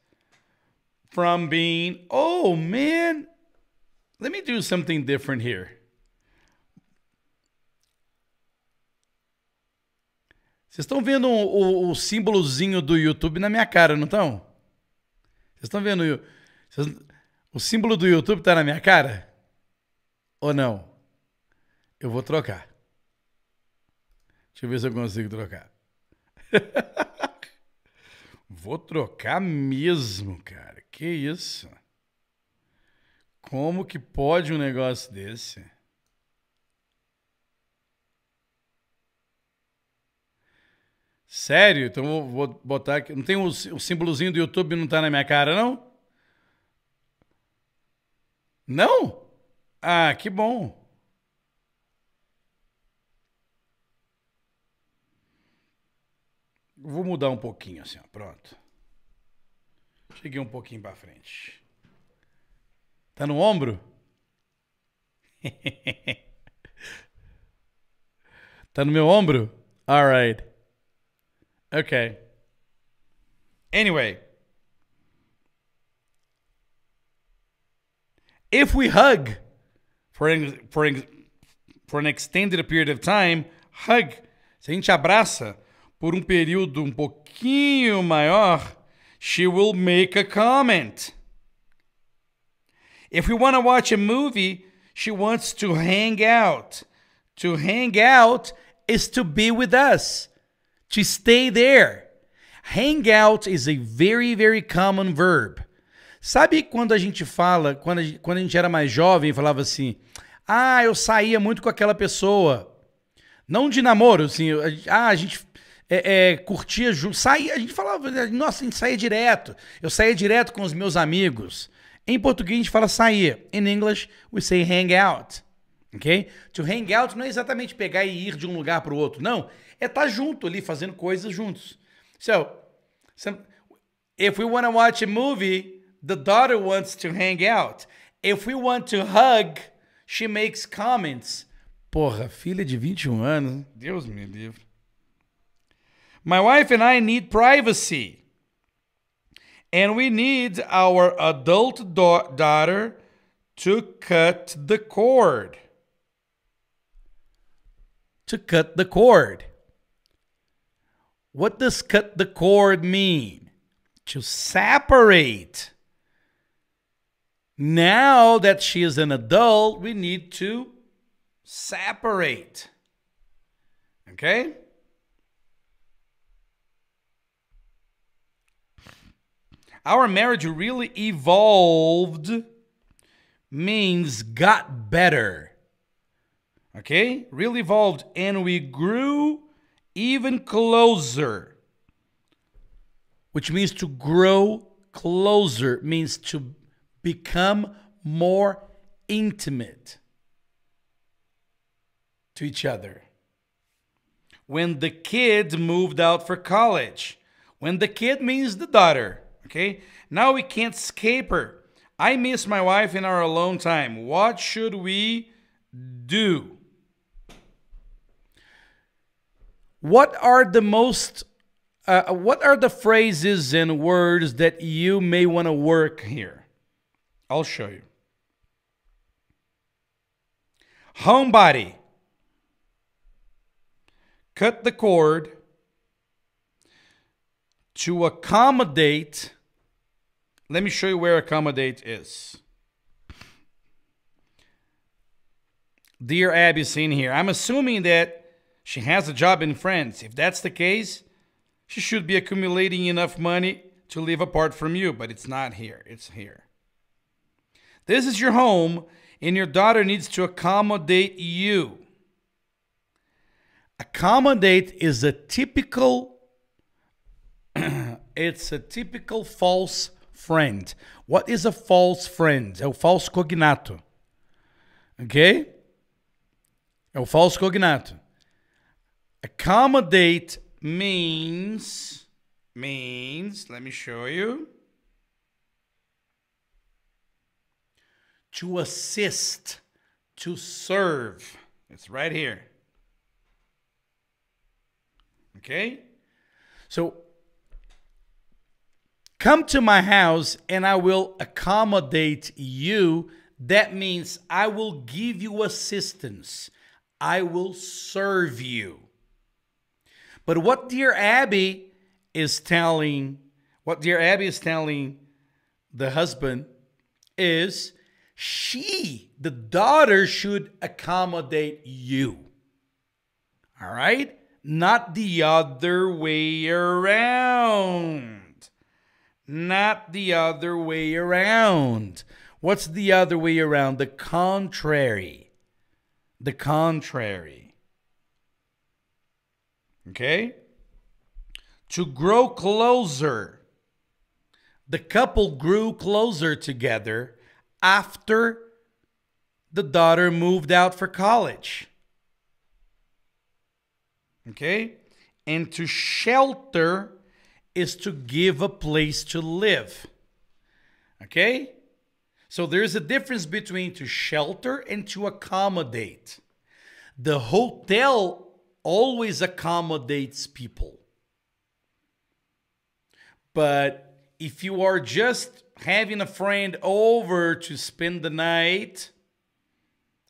from being, oh man, let me do something different here. Vocês estão vendo o, o, o, símbolozinho do YouTube na minha cara, não estão? Vocês estão vendo? o símbolo do YouTube está na minha cara? Ou não? Eu vou trocar. Deixa eu ver se eu consigo trocar. Vou trocar mesmo, cara. Que isso? Como que pode um negócio desse? Sério? Então vou, vou botar aqui. Não tem o, o símbolozinho do YouTube não tá na minha cara, não? Não? Ah, que bom. Vou mudar um pouquinho assim, ó. Pronto. Cheguei um pouquinho pra frente. Tá no ombro? tá no meu ombro? Alright. Ok. Anyway. If we hug for an, for, an, for an extended period of time, hug. Se a gente abraça por um período um pouquinho maior, she will make a comment. If we want to watch a movie, she wants to hang out. To hang out is to be with us, to stay there. Hang out is a very, very common verb. Sabe quando a gente fala, quando a gente, quando a gente era mais jovem, falava assim: Ah, eu saía muito com aquela pessoa. Não de namoro, assim, ah, a gente é, é, curtia junto. Saía, a gente falava, né, nossa, a gente saía direto. Eu saía direto com os meus amigos. Em português a gente fala sair. In English, we say hang out. Ok? To hang out não é exatamente pegar e ir de um lugar para o outro. Não. É estar tá junto ali, fazendo coisas juntos. So, if we want to watch a movie, the daughter wants to hang out. If we want to hug, she makes comments. Porra, filha de 21 anos. Deus me livre. My wife and I need privacy. And we need our adult da- daughter to cut the cord. To cut the cord. What does cut the cord mean? To separate. Now that she is an adult, we need to separate. Okay? Our marriage really evolved means got better. Okay? Really evolved. And we grew even closer, which means to grow closer, means to become more intimate to each other. When the kid moved out for college, when the kid means the daughter, Okay? Now we can't escape her. I miss my wife in our alone time. What should we do? What are the most uh, what are the phrases and words that you may want to work here? I'll show you. Homebody. Cut the cord to accommodate let me show you where accommodate is. Dear Abby, seen here. I'm assuming that she has a job in France. If that's the case, she should be accumulating enough money to live apart from you, but it's not here. It's here. This is your home, and your daughter needs to accommodate you. Accommodate is a typical it's a typical false friend. What is a false friend? É o falso cognato. Ok? É o falso cognato. Accommodate means means, let me show you. To assist, to serve. It's right here. Okay? So Come to my house and I will accommodate you. That means I will give you assistance. I will serve you. But what dear Abby is telling, what dear Abby is telling the husband is she, the daughter, should accommodate you. All right? Not the other way around not the other way around. What's the other way around? The contrary. The contrary. Okay? To grow closer. The couple grew closer together after the daughter moved out for college. Okay? And to shelter is to give a place to live. Okay? So there's a difference between to shelter and to accommodate. The hotel always accommodates people. But if you are just having a friend over to spend the night,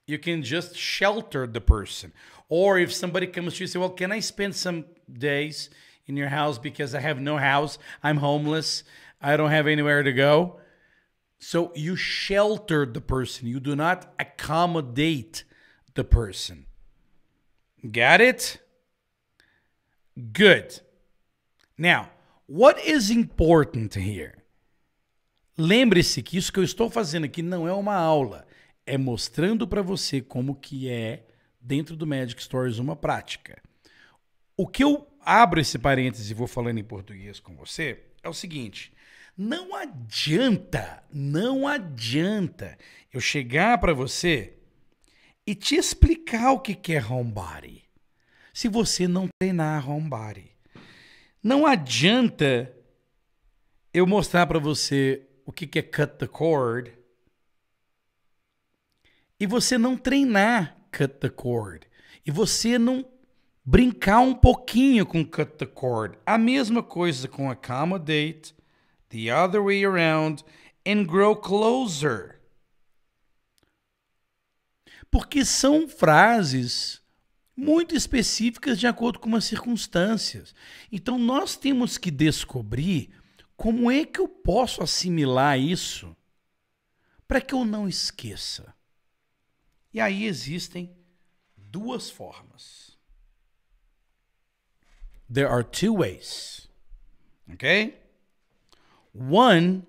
you can just shelter the person. Or if somebody comes to you and say, Well, can I spend some days? in your house because I have no house. I'm homeless. I don't have anywhere to go. So you shelter the person. You do not accommodate the person. Got it? Good. Now, what is important here? Lembre-se que isso que eu estou fazendo aqui não é uma aula, é mostrando para você como que é dentro do Magic Stories uma prática. O que eu abro esse parênteses e vou falando em português com você é o seguinte. Não adianta, não adianta eu chegar para você e te explicar o que é homebody se você não treinar homebody. Não adianta eu mostrar para você o que é cut the cord e você não treinar cut the cord e você não brincar um pouquinho com cut the cord. A mesma coisa com accommodate, the other way around, and grow closer. Porque são frases muito específicas de acordo com as circunstâncias. Então nós temos que descobrir como é que eu posso assimilar isso para que eu não esqueça. E aí existem duas formas. there are two ways. Okay? One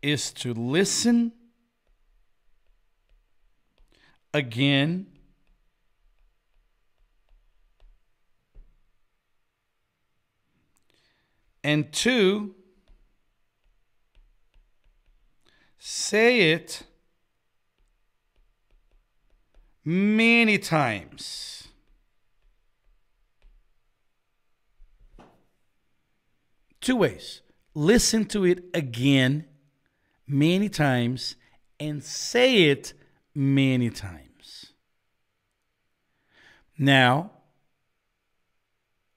is to listen again and two say it many times Two ways listen to it again many times and say it many times. Now,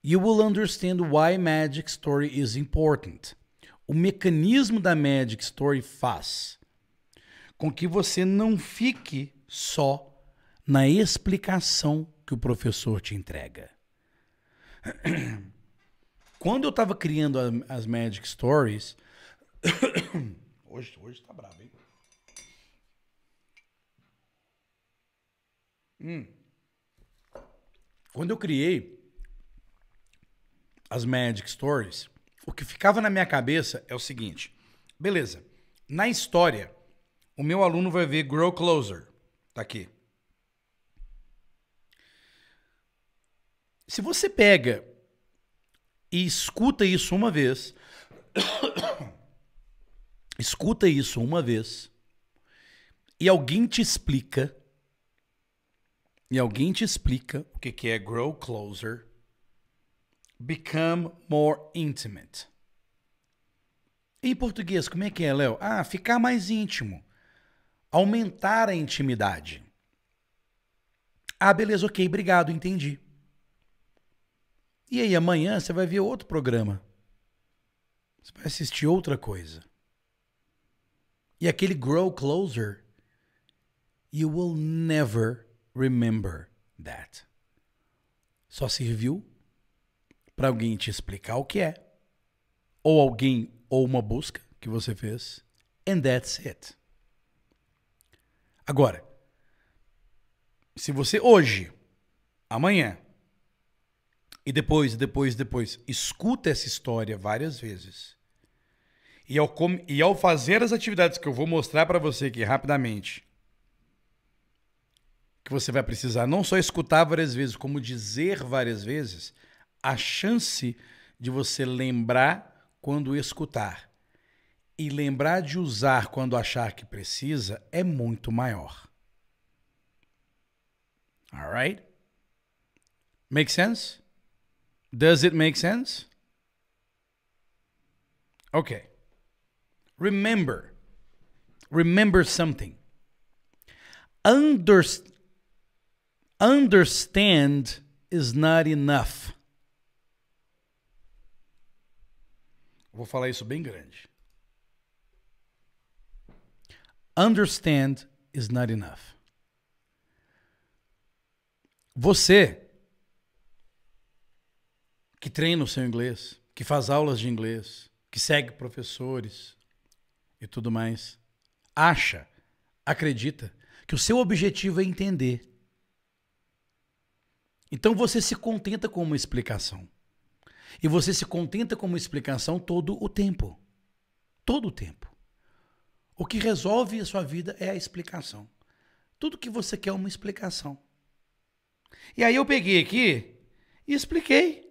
you will understand why Magic Story is important. O mecanismo da Magic Story faz com que você não fique só na explicação que o professor te entrega. Quando eu tava criando a, as Magic Stories. hoje, hoje tá brabo, hein? Hum. Quando eu criei as Magic Stories, o que ficava na minha cabeça é o seguinte: beleza, na história, o meu aluno vai ver Grow Closer. Tá aqui. Se você pega e escuta isso uma vez. escuta isso uma vez. E alguém te explica. E alguém te explica o que, que é grow closer, become more intimate. Em português, como é que é, Léo? Ah, ficar mais íntimo. Aumentar a intimidade. Ah, beleza, ok, obrigado, entendi. E aí amanhã você vai ver outro programa. Você vai assistir outra coisa. E aquele grow closer, you will never remember that. Só serviu para alguém te explicar o que é, ou alguém ou uma busca que você fez, and that's it. Agora, se você hoje, amanhã, e depois, depois, depois. Escuta essa história várias vezes. E ao, com... e ao fazer as atividades que eu vou mostrar para você aqui rapidamente, que você vai precisar não só escutar várias vezes, como dizer várias vezes, a chance de você lembrar quando escutar e lembrar de usar quando achar que precisa é muito maior. Alright? Make sense? Does it make sense? Okay. Remember. Remember something. Under, understand is not enough. Vou falar isso bem grande. Understand is not enough. Você que treina o seu inglês, que faz aulas de inglês, que segue professores e tudo mais, acha, acredita que o seu objetivo é entender. Então você se contenta com uma explicação. E você se contenta com uma explicação todo o tempo. Todo o tempo. O que resolve a sua vida é a explicação. Tudo que você quer é uma explicação. E aí eu peguei aqui e expliquei.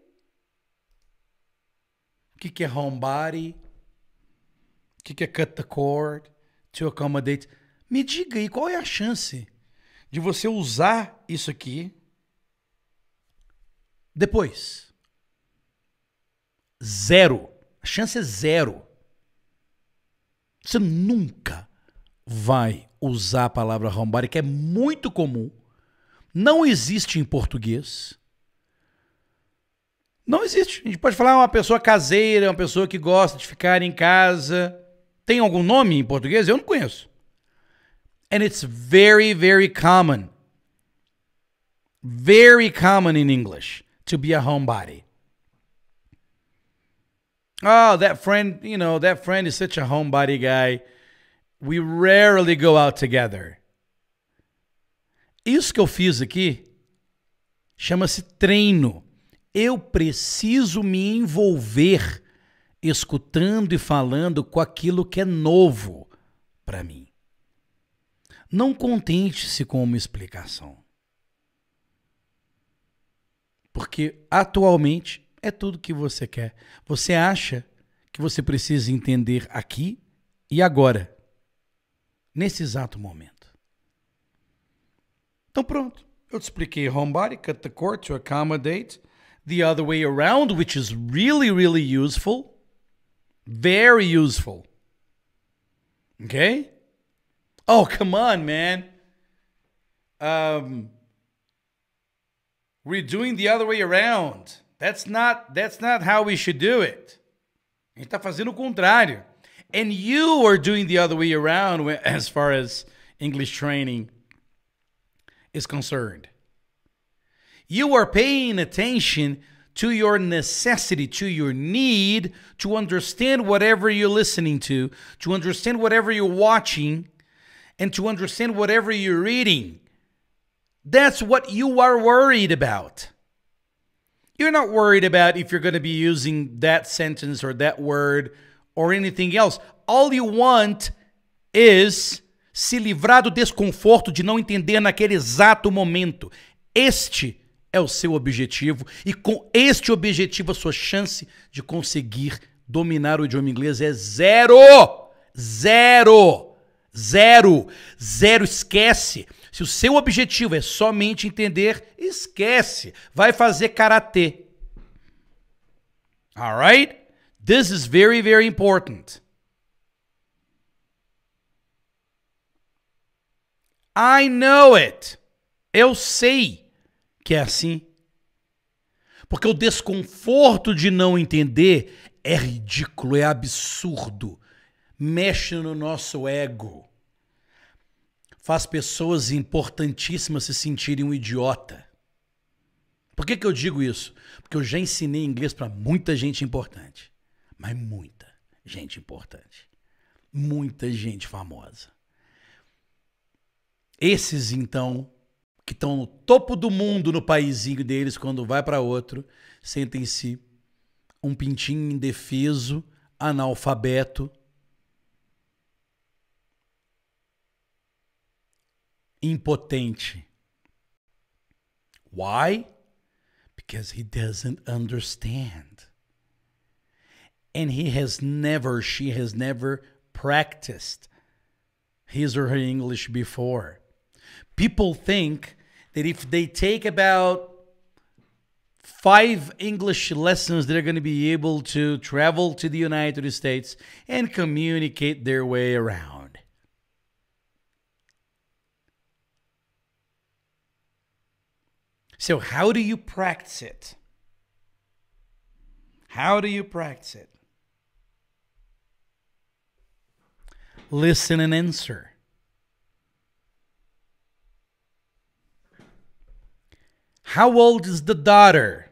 O que, que é homebody? O que, que é cut the cord? To accommodate? Me diga aí, qual é a chance de você usar isso aqui depois? Zero. A chance é zero. Você nunca vai usar a palavra homebody, que é muito comum. Não existe em português. Não existe. A gente pode falar uma pessoa caseira, uma pessoa que gosta de ficar em casa. Tem algum nome em português? Eu não conheço. And it's very, very common. Very common in English to be a homebody. Oh, that friend, you know, that friend is such a homebody guy. We rarely go out together. Isso que eu fiz aqui chama-se treino eu preciso me envolver escutando e falando com aquilo que é novo para mim. Não contente-se com uma explicação. Porque atualmente é tudo que você quer. Você acha que você precisa entender aqui e agora, nesse exato momento. Então pronto, eu te expliquei homebody, cut the cord to accommodate, the other way around, which is really, really useful. Very useful. Okay? Oh, come on, man. Um, we're doing the other way around. That's not, that's not how we should do it. A gente está fazendo o contrário. And you are doing the other way around as far as English training is concerned. You are paying attention to your necessity, to your need to understand whatever you're listening to, to understand whatever you're watching, and to understand whatever you're reading. That's what you are worried about. You're not worried about if you're going to be using that sentence or that word or anything else. All you want is se livrar do desconforto de não entender naquele exato momento. Este é o seu objetivo e com este objetivo a sua chance de conseguir dominar o idioma inglês é zero! Zero! Zero! Zero, esquece! Se o seu objetivo é somente entender, esquece! Vai fazer karatê. Alright? This is very, very important. I know it. Eu sei que é assim. Porque o desconforto de não entender é ridículo, é absurdo. Mexe no nosso ego. Faz pessoas importantíssimas se sentirem um idiota. Por que, que eu digo isso? Porque eu já ensinei inglês para muita gente importante. Mas muita gente importante. Muita gente famosa. Esses, então, que estão no topo do mundo no paíszinho deles, quando vai para outro, sentem-se um pintinho indefeso, analfabeto, impotente. Why? Because he doesn't understand. And he has never, she has never practiced his or her English before. people think that if they take about five English lessons, they're going to be able to travel to the United States and communicate their way around. So, how do you practice it? How do you practice it? Listen and answer. How old is the daughter?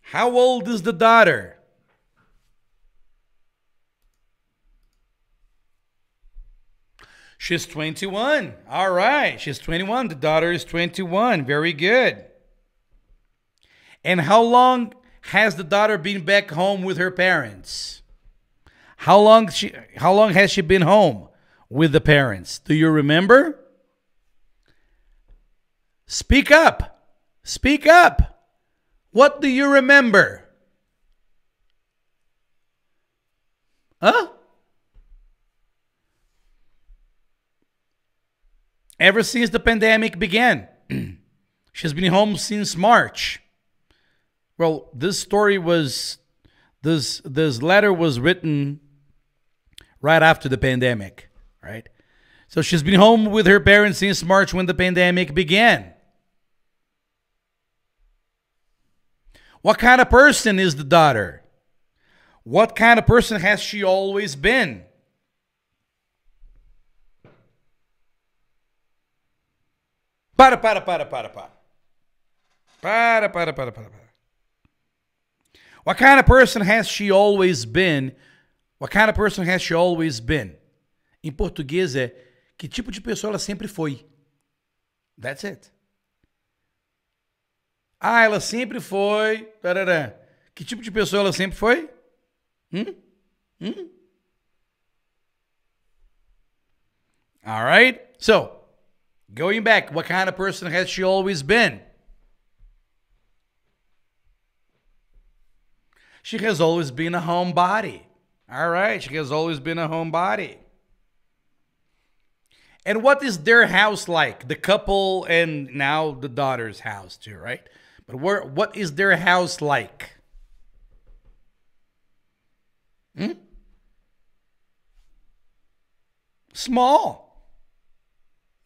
How old is the daughter? She's 21. All right. She's 21. The daughter is 21. Very good. And how long has the daughter been back home with her parents? How long she how long has she been home with the parents? Do you remember? Speak up. Speak up. What do you remember? Huh? Ever since the pandemic began, she's been home since March. Well, this story was this this letter was written right after the pandemic, right? So she's been home with her parents since March when the pandemic began. What kind of person is the daughter? What kind of person has she always been? Para, para, para, para, para. Para, para, para, para, para. What kind of person has she always been? What kind of person has she always been? Em português é que tipo de pessoa ela sempre foi. That's it. Ah, ela sempre foi. Tarará. Que tipo de pessoa ela sempre foi? Hum? Hum? All right. So, going back, what kind of person has she always been? She has always been a homebody. All right. She has always been a homebody. And what is their house like? The couple and now the daughter's house, too, right? But where, what is their house like? Hmm? Small.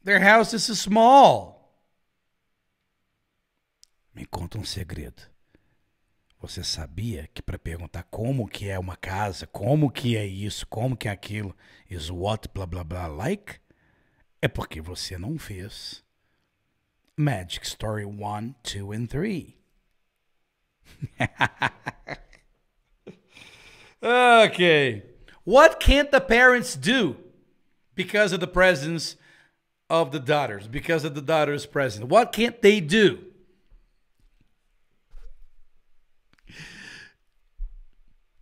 Their house is small. Me conta um segredo. Você sabia que para perguntar como que é uma casa, como que é isso, como que é aquilo, is what blá blá blá like, é porque você não fez. Magic Story 1, 2, and 3. okay. What can't the parents do because of the presence of the daughters, because of the daughter's presence? What can't they do?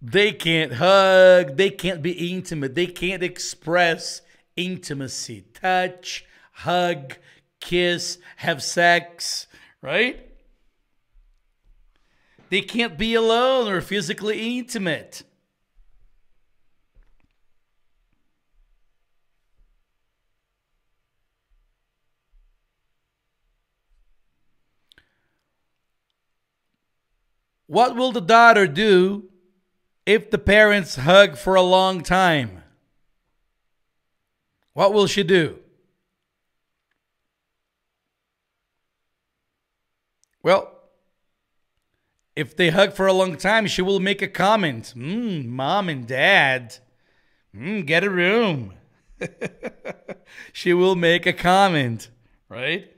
They can't hug, they can't be intimate, they can't express intimacy, touch, hug, kiss, have sex, right? They can't be alone or physically intimate. What will the daughter do if the parents hug for a long time? What will she do? Well, if they hug for a long time, she will make a comment. Mmm, mom and dad, hmm, get a room. she will make a comment, right?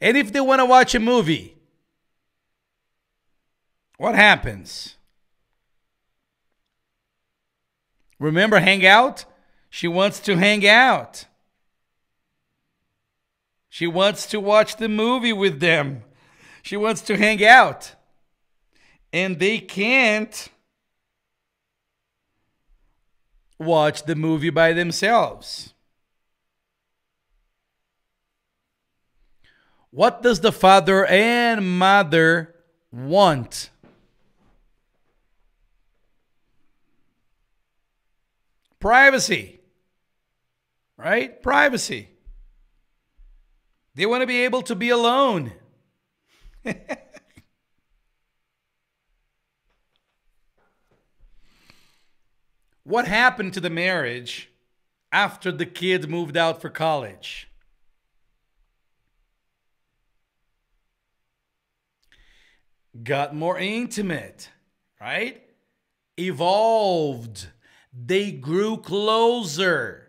And if they want to watch a movie, what happens? Remember, hang out? She wants to hang out. She wants to watch the movie with them. She wants to hang out. And they can't watch the movie by themselves. What does the father and mother want? Privacy. Right? Privacy. They want to be able to be alone. what happened to the marriage after the kid moved out for college? Got more intimate, right? Evolved. They grew closer.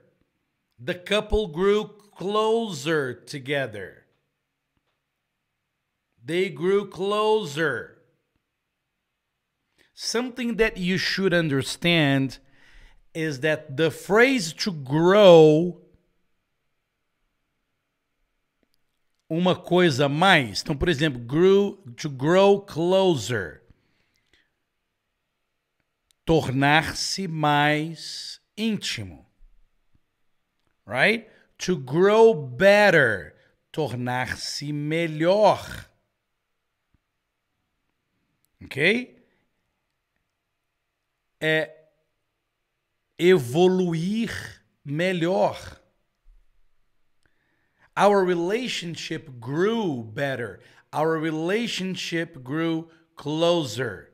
The couple grew closer together. They grew closer. Something that you should understand is that the phrase to grow uma coisa mais. Então, por exemplo, grew to grow closer. Tornar-se mais íntimo. Right? to grow better, tornar-se melhor. Ok? É eh, evoluir melhor. Our relationship grew better. Our relationship grew closer.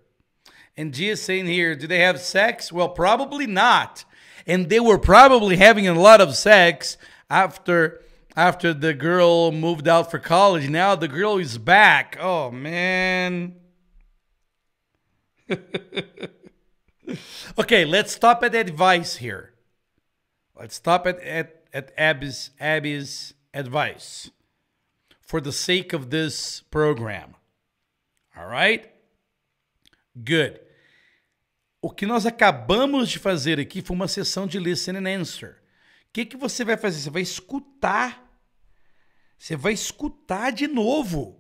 And G is saying here, do they have sex? Well, probably not. And they were probably having a lot of sex after after the girl moved out for college. Now the girl is back. Oh man. okay, let's stop at advice here. Let's stop at at, at Abby's Abby's advice for the sake of this program. All right? Good. O que nós acabamos de fazer aqui foi uma sessão de listen and answer. que, que você vai fazer? Você vai escutar. Você vai escutar de novo.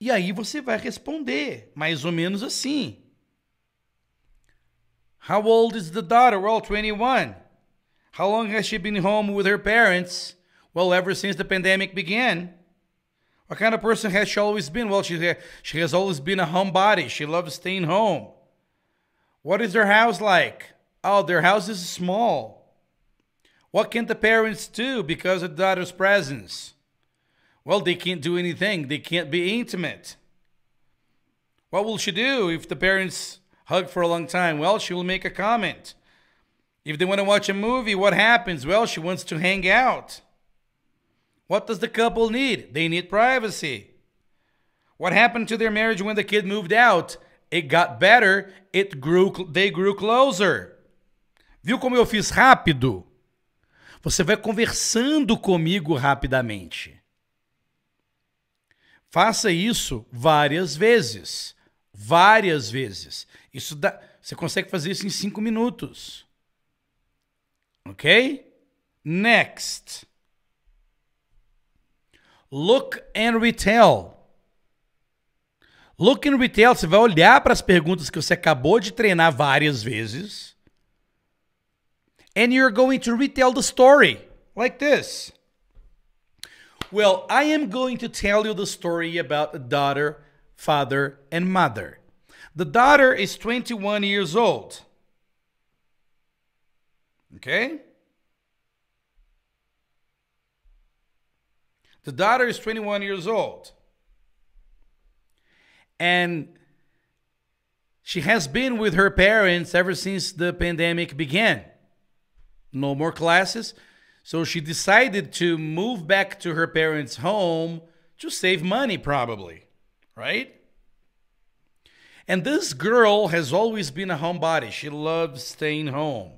E aí você vai responder, mais ou menos assim. How old is the daughter? Well, 21. How long has she been home with her parents? Well, ever since the pandemic began. What kind of person has she always been? Well, she, she has always been a homebody. She loves staying home. What is their house like? Oh, their house is small. What can the parents do because of the daughter's presence? Well, they can't do anything. They can't be intimate. What will she do if the parents hug for a long time? Well, she will make a comment. If they want to watch a movie, what happens? Well, she wants to hang out. What does the couple need? They need privacy. What happened to their marriage when the kid moved out? It got better. It grew they grew closer. Viu como eu fiz rápido? Você vai conversando comigo rapidamente. Faça isso várias vezes. Várias vezes. Isso dá, você consegue fazer isso em cinco minutos. Ok? Next. Look and retell. Look and retell, você vai olhar para as perguntas que você acabou de treinar várias vezes and you're going to retell the story like this. Well, I am going to tell you the story about a daughter, father, and mother. The daughter is 21 years old. Okay? The daughter is 21 years old. And she has been with her parents ever since the pandemic began no more classes. So she decided to move back to her parents' home to save money, probably, right? And this girl has always been a homebody. She loves staying home.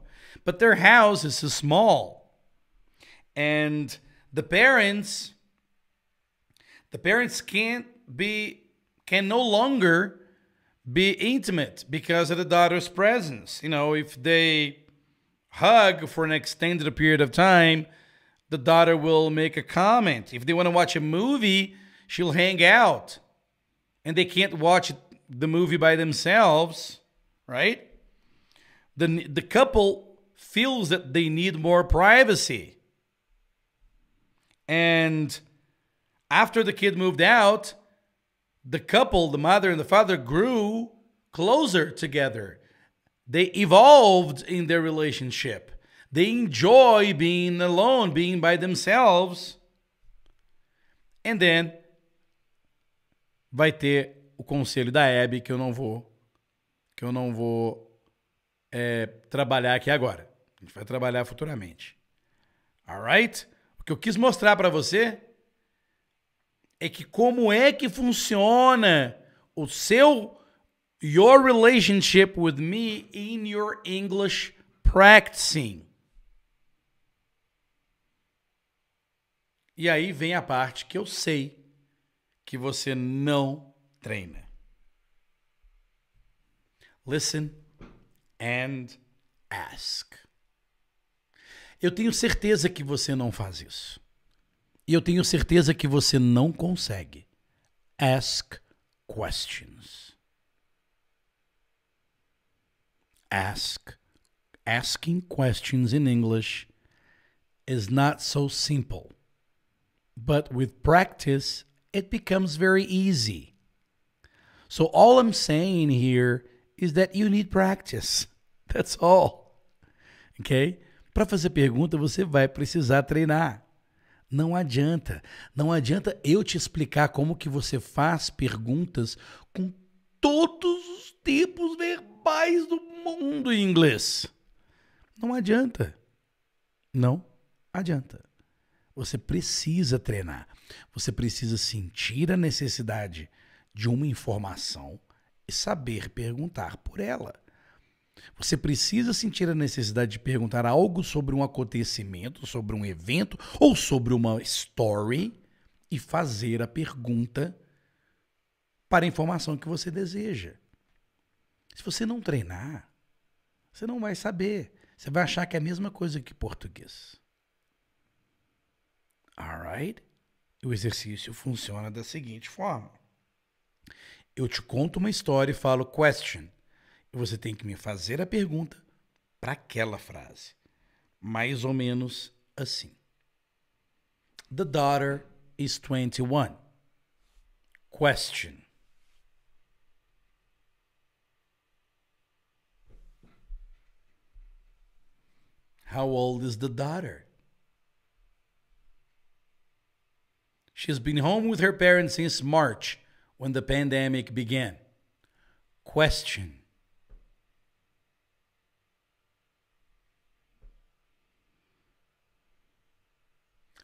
But their house is so small. And the parents the parents can't be can no longer be intimate because of the daughter's presence. You know, if they hug for an extended period of time, the daughter will make a comment. If they want to watch a movie, she'll hang out. And they can't watch the movie by themselves, right? The, the couple feels that they need more privacy. And after the kid moved out, the couple, the mother and the father, grew closer together. They evolved in their relationship. They enjoy being alone, being by themselves. And then vai ter o conselho da Abby que eu não vou que eu não vou é, trabalhar aqui agora. A gente vai trabalhar futuramente. Alright? O que eu quis mostrar para você é que como é que funciona o seu your relationship with me in your English practicing. E aí vem a parte que eu sei que você não treina. Listen and ask. Eu tenho certeza que você não faz isso. E eu tenho certeza que você não consegue. Ask questions. ask, asking questions in English is not so simple. But with practice, it becomes very easy. So, all I'm saying here is that you need practice. That's all. Ok? Para fazer pergunta, você vai precisar treinar. Não adianta. Não adianta eu te explicar como que você faz perguntas com todos os tipos verbais pais do mundo em inglês. Não adianta. Não adianta. Você precisa treinar. Você precisa sentir a necessidade de uma informação e saber perguntar por ela. Você precisa sentir a necessidade de perguntar algo sobre um acontecimento, sobre um evento ou sobre uma story e fazer a pergunta para a informação que você deseja. Se você não treinar, você não vai saber. Você vai achar que é a mesma coisa que português. Alright? O exercício funciona da seguinte forma: eu te conto uma história e falo question. E você tem que me fazer a pergunta para aquela frase. Mais ou menos assim: The daughter is 21. Question. How old is the daughter? She has been home with her parents since March when the pandemic began. Question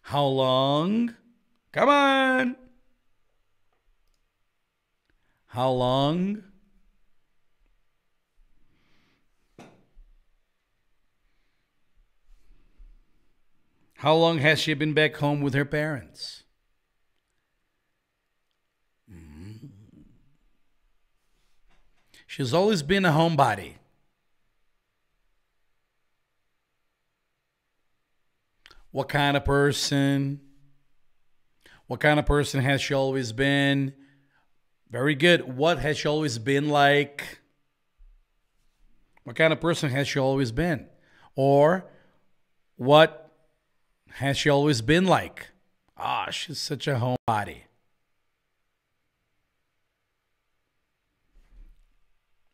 How long? Come on! How long How long has she been back home with her parents? Mm-hmm. She's always been a homebody. What kind of person? What kind of person has she always been? Very good. What has she always been like? What kind of person has she always been? Or what Has she always been like? Ah, oh, she's such a homebody.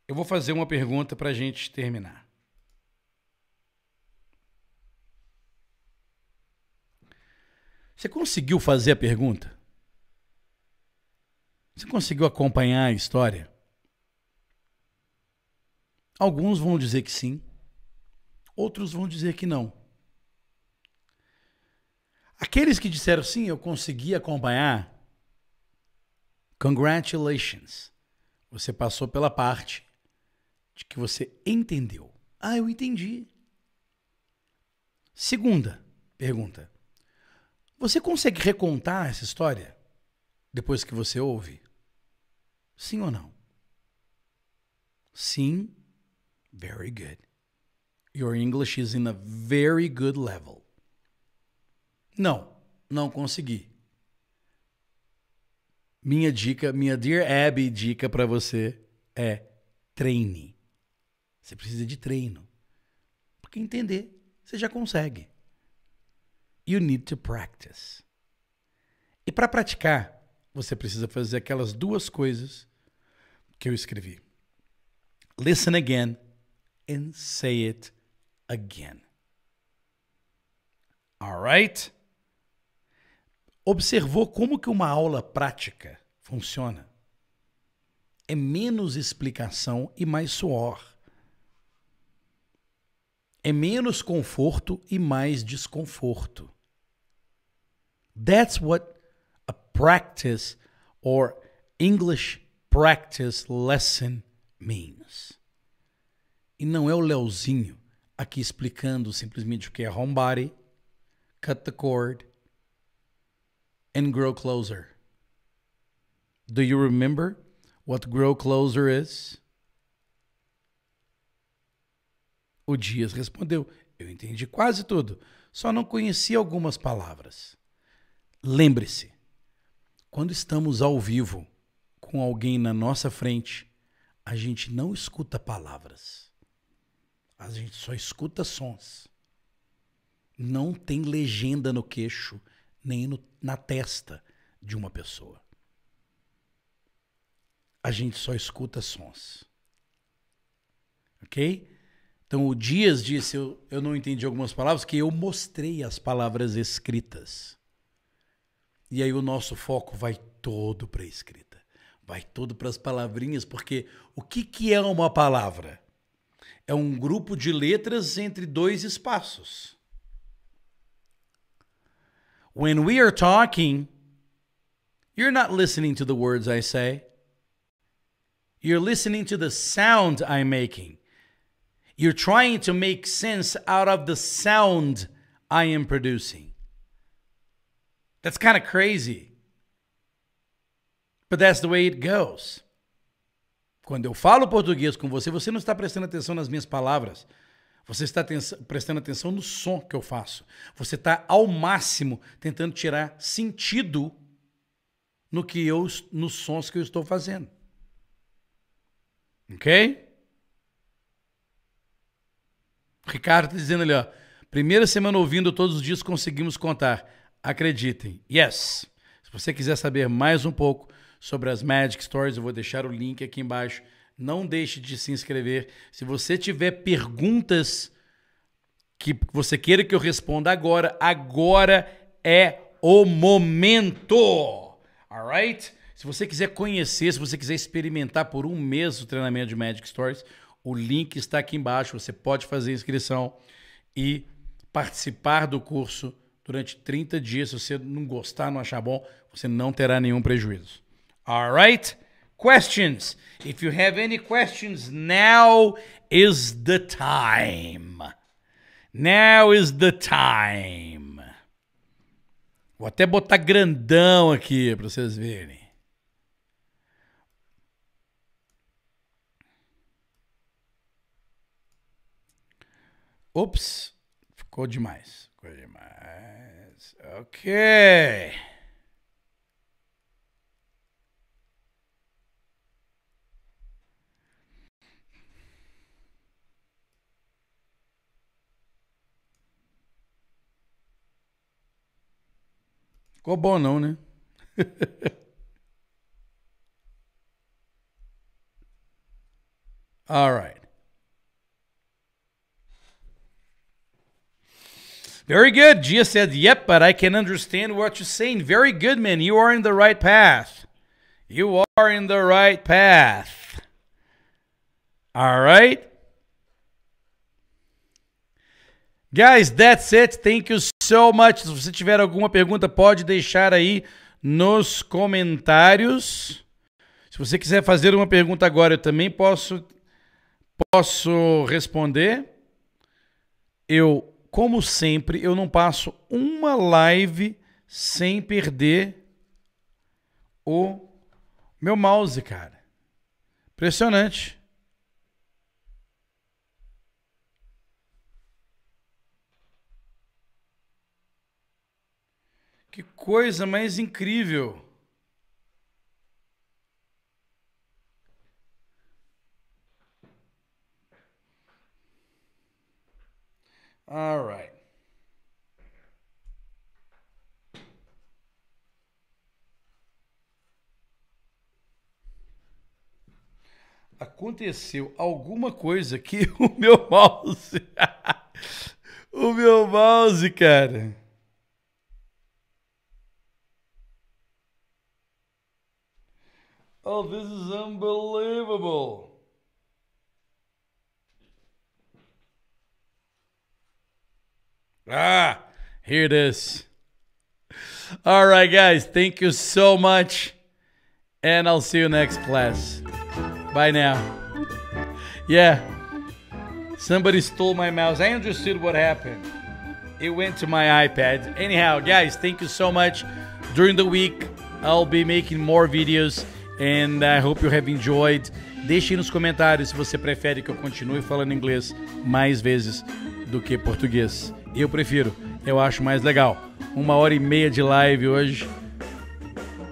Eu vou fazer uma pergunta para a gente terminar. Você conseguiu fazer a pergunta? Você conseguiu acompanhar a história? Alguns vão dizer que sim, outros vão dizer que não. Aqueles que disseram sim, eu consegui acompanhar, congratulations. Você passou pela parte de que você entendeu. Ah, eu entendi. Segunda pergunta. Você consegue recontar essa história depois que você ouve? Sim ou não? Sim. Very good. Your English is in a very good level. Não, não consegui. Minha dica, minha Dear Abby dica para você é treine. Você precisa de treino. Porque entender, você já consegue. You need to practice. E para praticar, você precisa fazer aquelas duas coisas que eu escrevi. Listen again and say it again. All right? observou como que uma aula prática funciona. É menos explicação e mais suor. É menos conforto e mais desconforto. That's what a practice or English practice lesson means. E não é o Leozinho aqui explicando simplesmente o que é homebody, cut the cord, and Grow Closer. Do you remember what Grow Closer is? O Dias respondeu: Eu entendi quase tudo, só não conhecia algumas palavras. Lembre-se, quando estamos ao vivo com alguém na nossa frente, a gente não escuta palavras. A gente só escuta sons. Não tem legenda no queixo nem no, na testa de uma pessoa. A gente só escuta sons. Ok? Então o Dias disse, eu, eu não entendi algumas palavras, que eu mostrei as palavras escritas. E aí o nosso foco vai todo para a escrita. Vai todo para as palavrinhas, porque o que, que é uma palavra? É um grupo de letras entre dois espaços. When we are talking, you're not listening to the words I say. You're listening to the sound I'm making. You're trying to make sense out of the sound I am producing. That's kind of crazy. But that's the way it goes. Quando eu falo português com você, você não está prestando atenção nas minhas palavras. Você está prestando atenção no som que eu faço. Você está ao máximo tentando tirar sentido no que eu, nos sons que eu estou fazendo. Ok? Ricardo está dizendo ali, ó. Primeira semana ouvindo todos os dias conseguimos contar. Acreditem. Yes. Se você quiser saber mais um pouco sobre as Magic Stories, eu vou deixar o link aqui embaixo não deixe de se inscrever. Se você tiver perguntas que você queira que eu responda agora, agora é o momento. Alright? Se você quiser conhecer, se você quiser experimentar por um mês o treinamento de Magic Stories, o link está aqui embaixo. Você pode fazer a inscrição e participar do curso durante 30 dias. Se você não gostar, não achar bom, você não terá nenhum prejuízo. Alright? questions. If you have any questions, now is the time. Now is the time. Vou até botar grandão aqui para vocês verem. Ops, ficou demais. Ficou demais. Ok. Ficou bom não, né? All right. Very good. Gia said, Yep, but I can understand what you're saying. Very good, man. You are in the right path. You are in the right path. All right. Guys, that's it. Thank you so much. Se você tiver alguma pergunta, pode deixar aí nos comentários. Se você quiser fazer uma pergunta agora, eu também posso posso responder. Eu, como sempre, eu não passo uma live sem perder o meu mouse, cara. Impressionante. Que coisa mais incrível! All right. Aconteceu alguma coisa que o meu mouse. o meu mouse, cara. Oh, this is unbelievable. Ah, here it is. All right, guys. Thank you so much. And I'll see you next class. Bye now. Yeah. Somebody stole my mouse. I understood what happened. It went to my iPad. Anyhow, guys, thank you so much. During the week, I'll be making more videos. and I hope you have enjoyed. Deixe nos comentários se você prefere que eu continue falando inglês mais vezes do que português. Eu prefiro, eu acho mais legal. Uma hora e meia de live hoje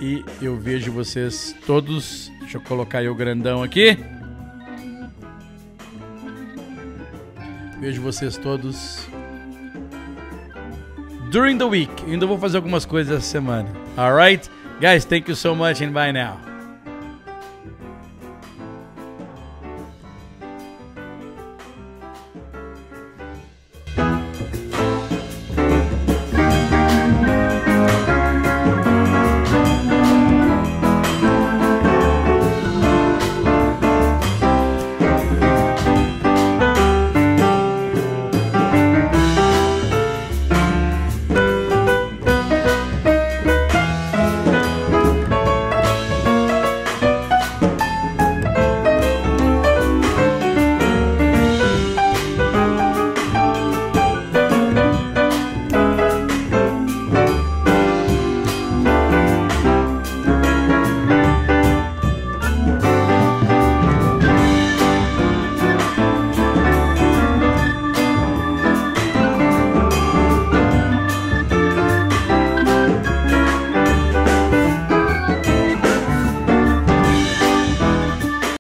e eu vejo vocês todos. Deixa eu colocar aí o grandão aqui. Vejo vocês todos. During the week. Ainda vou fazer algumas coisas essa semana. Alright? Guys, thank you so much and bye now.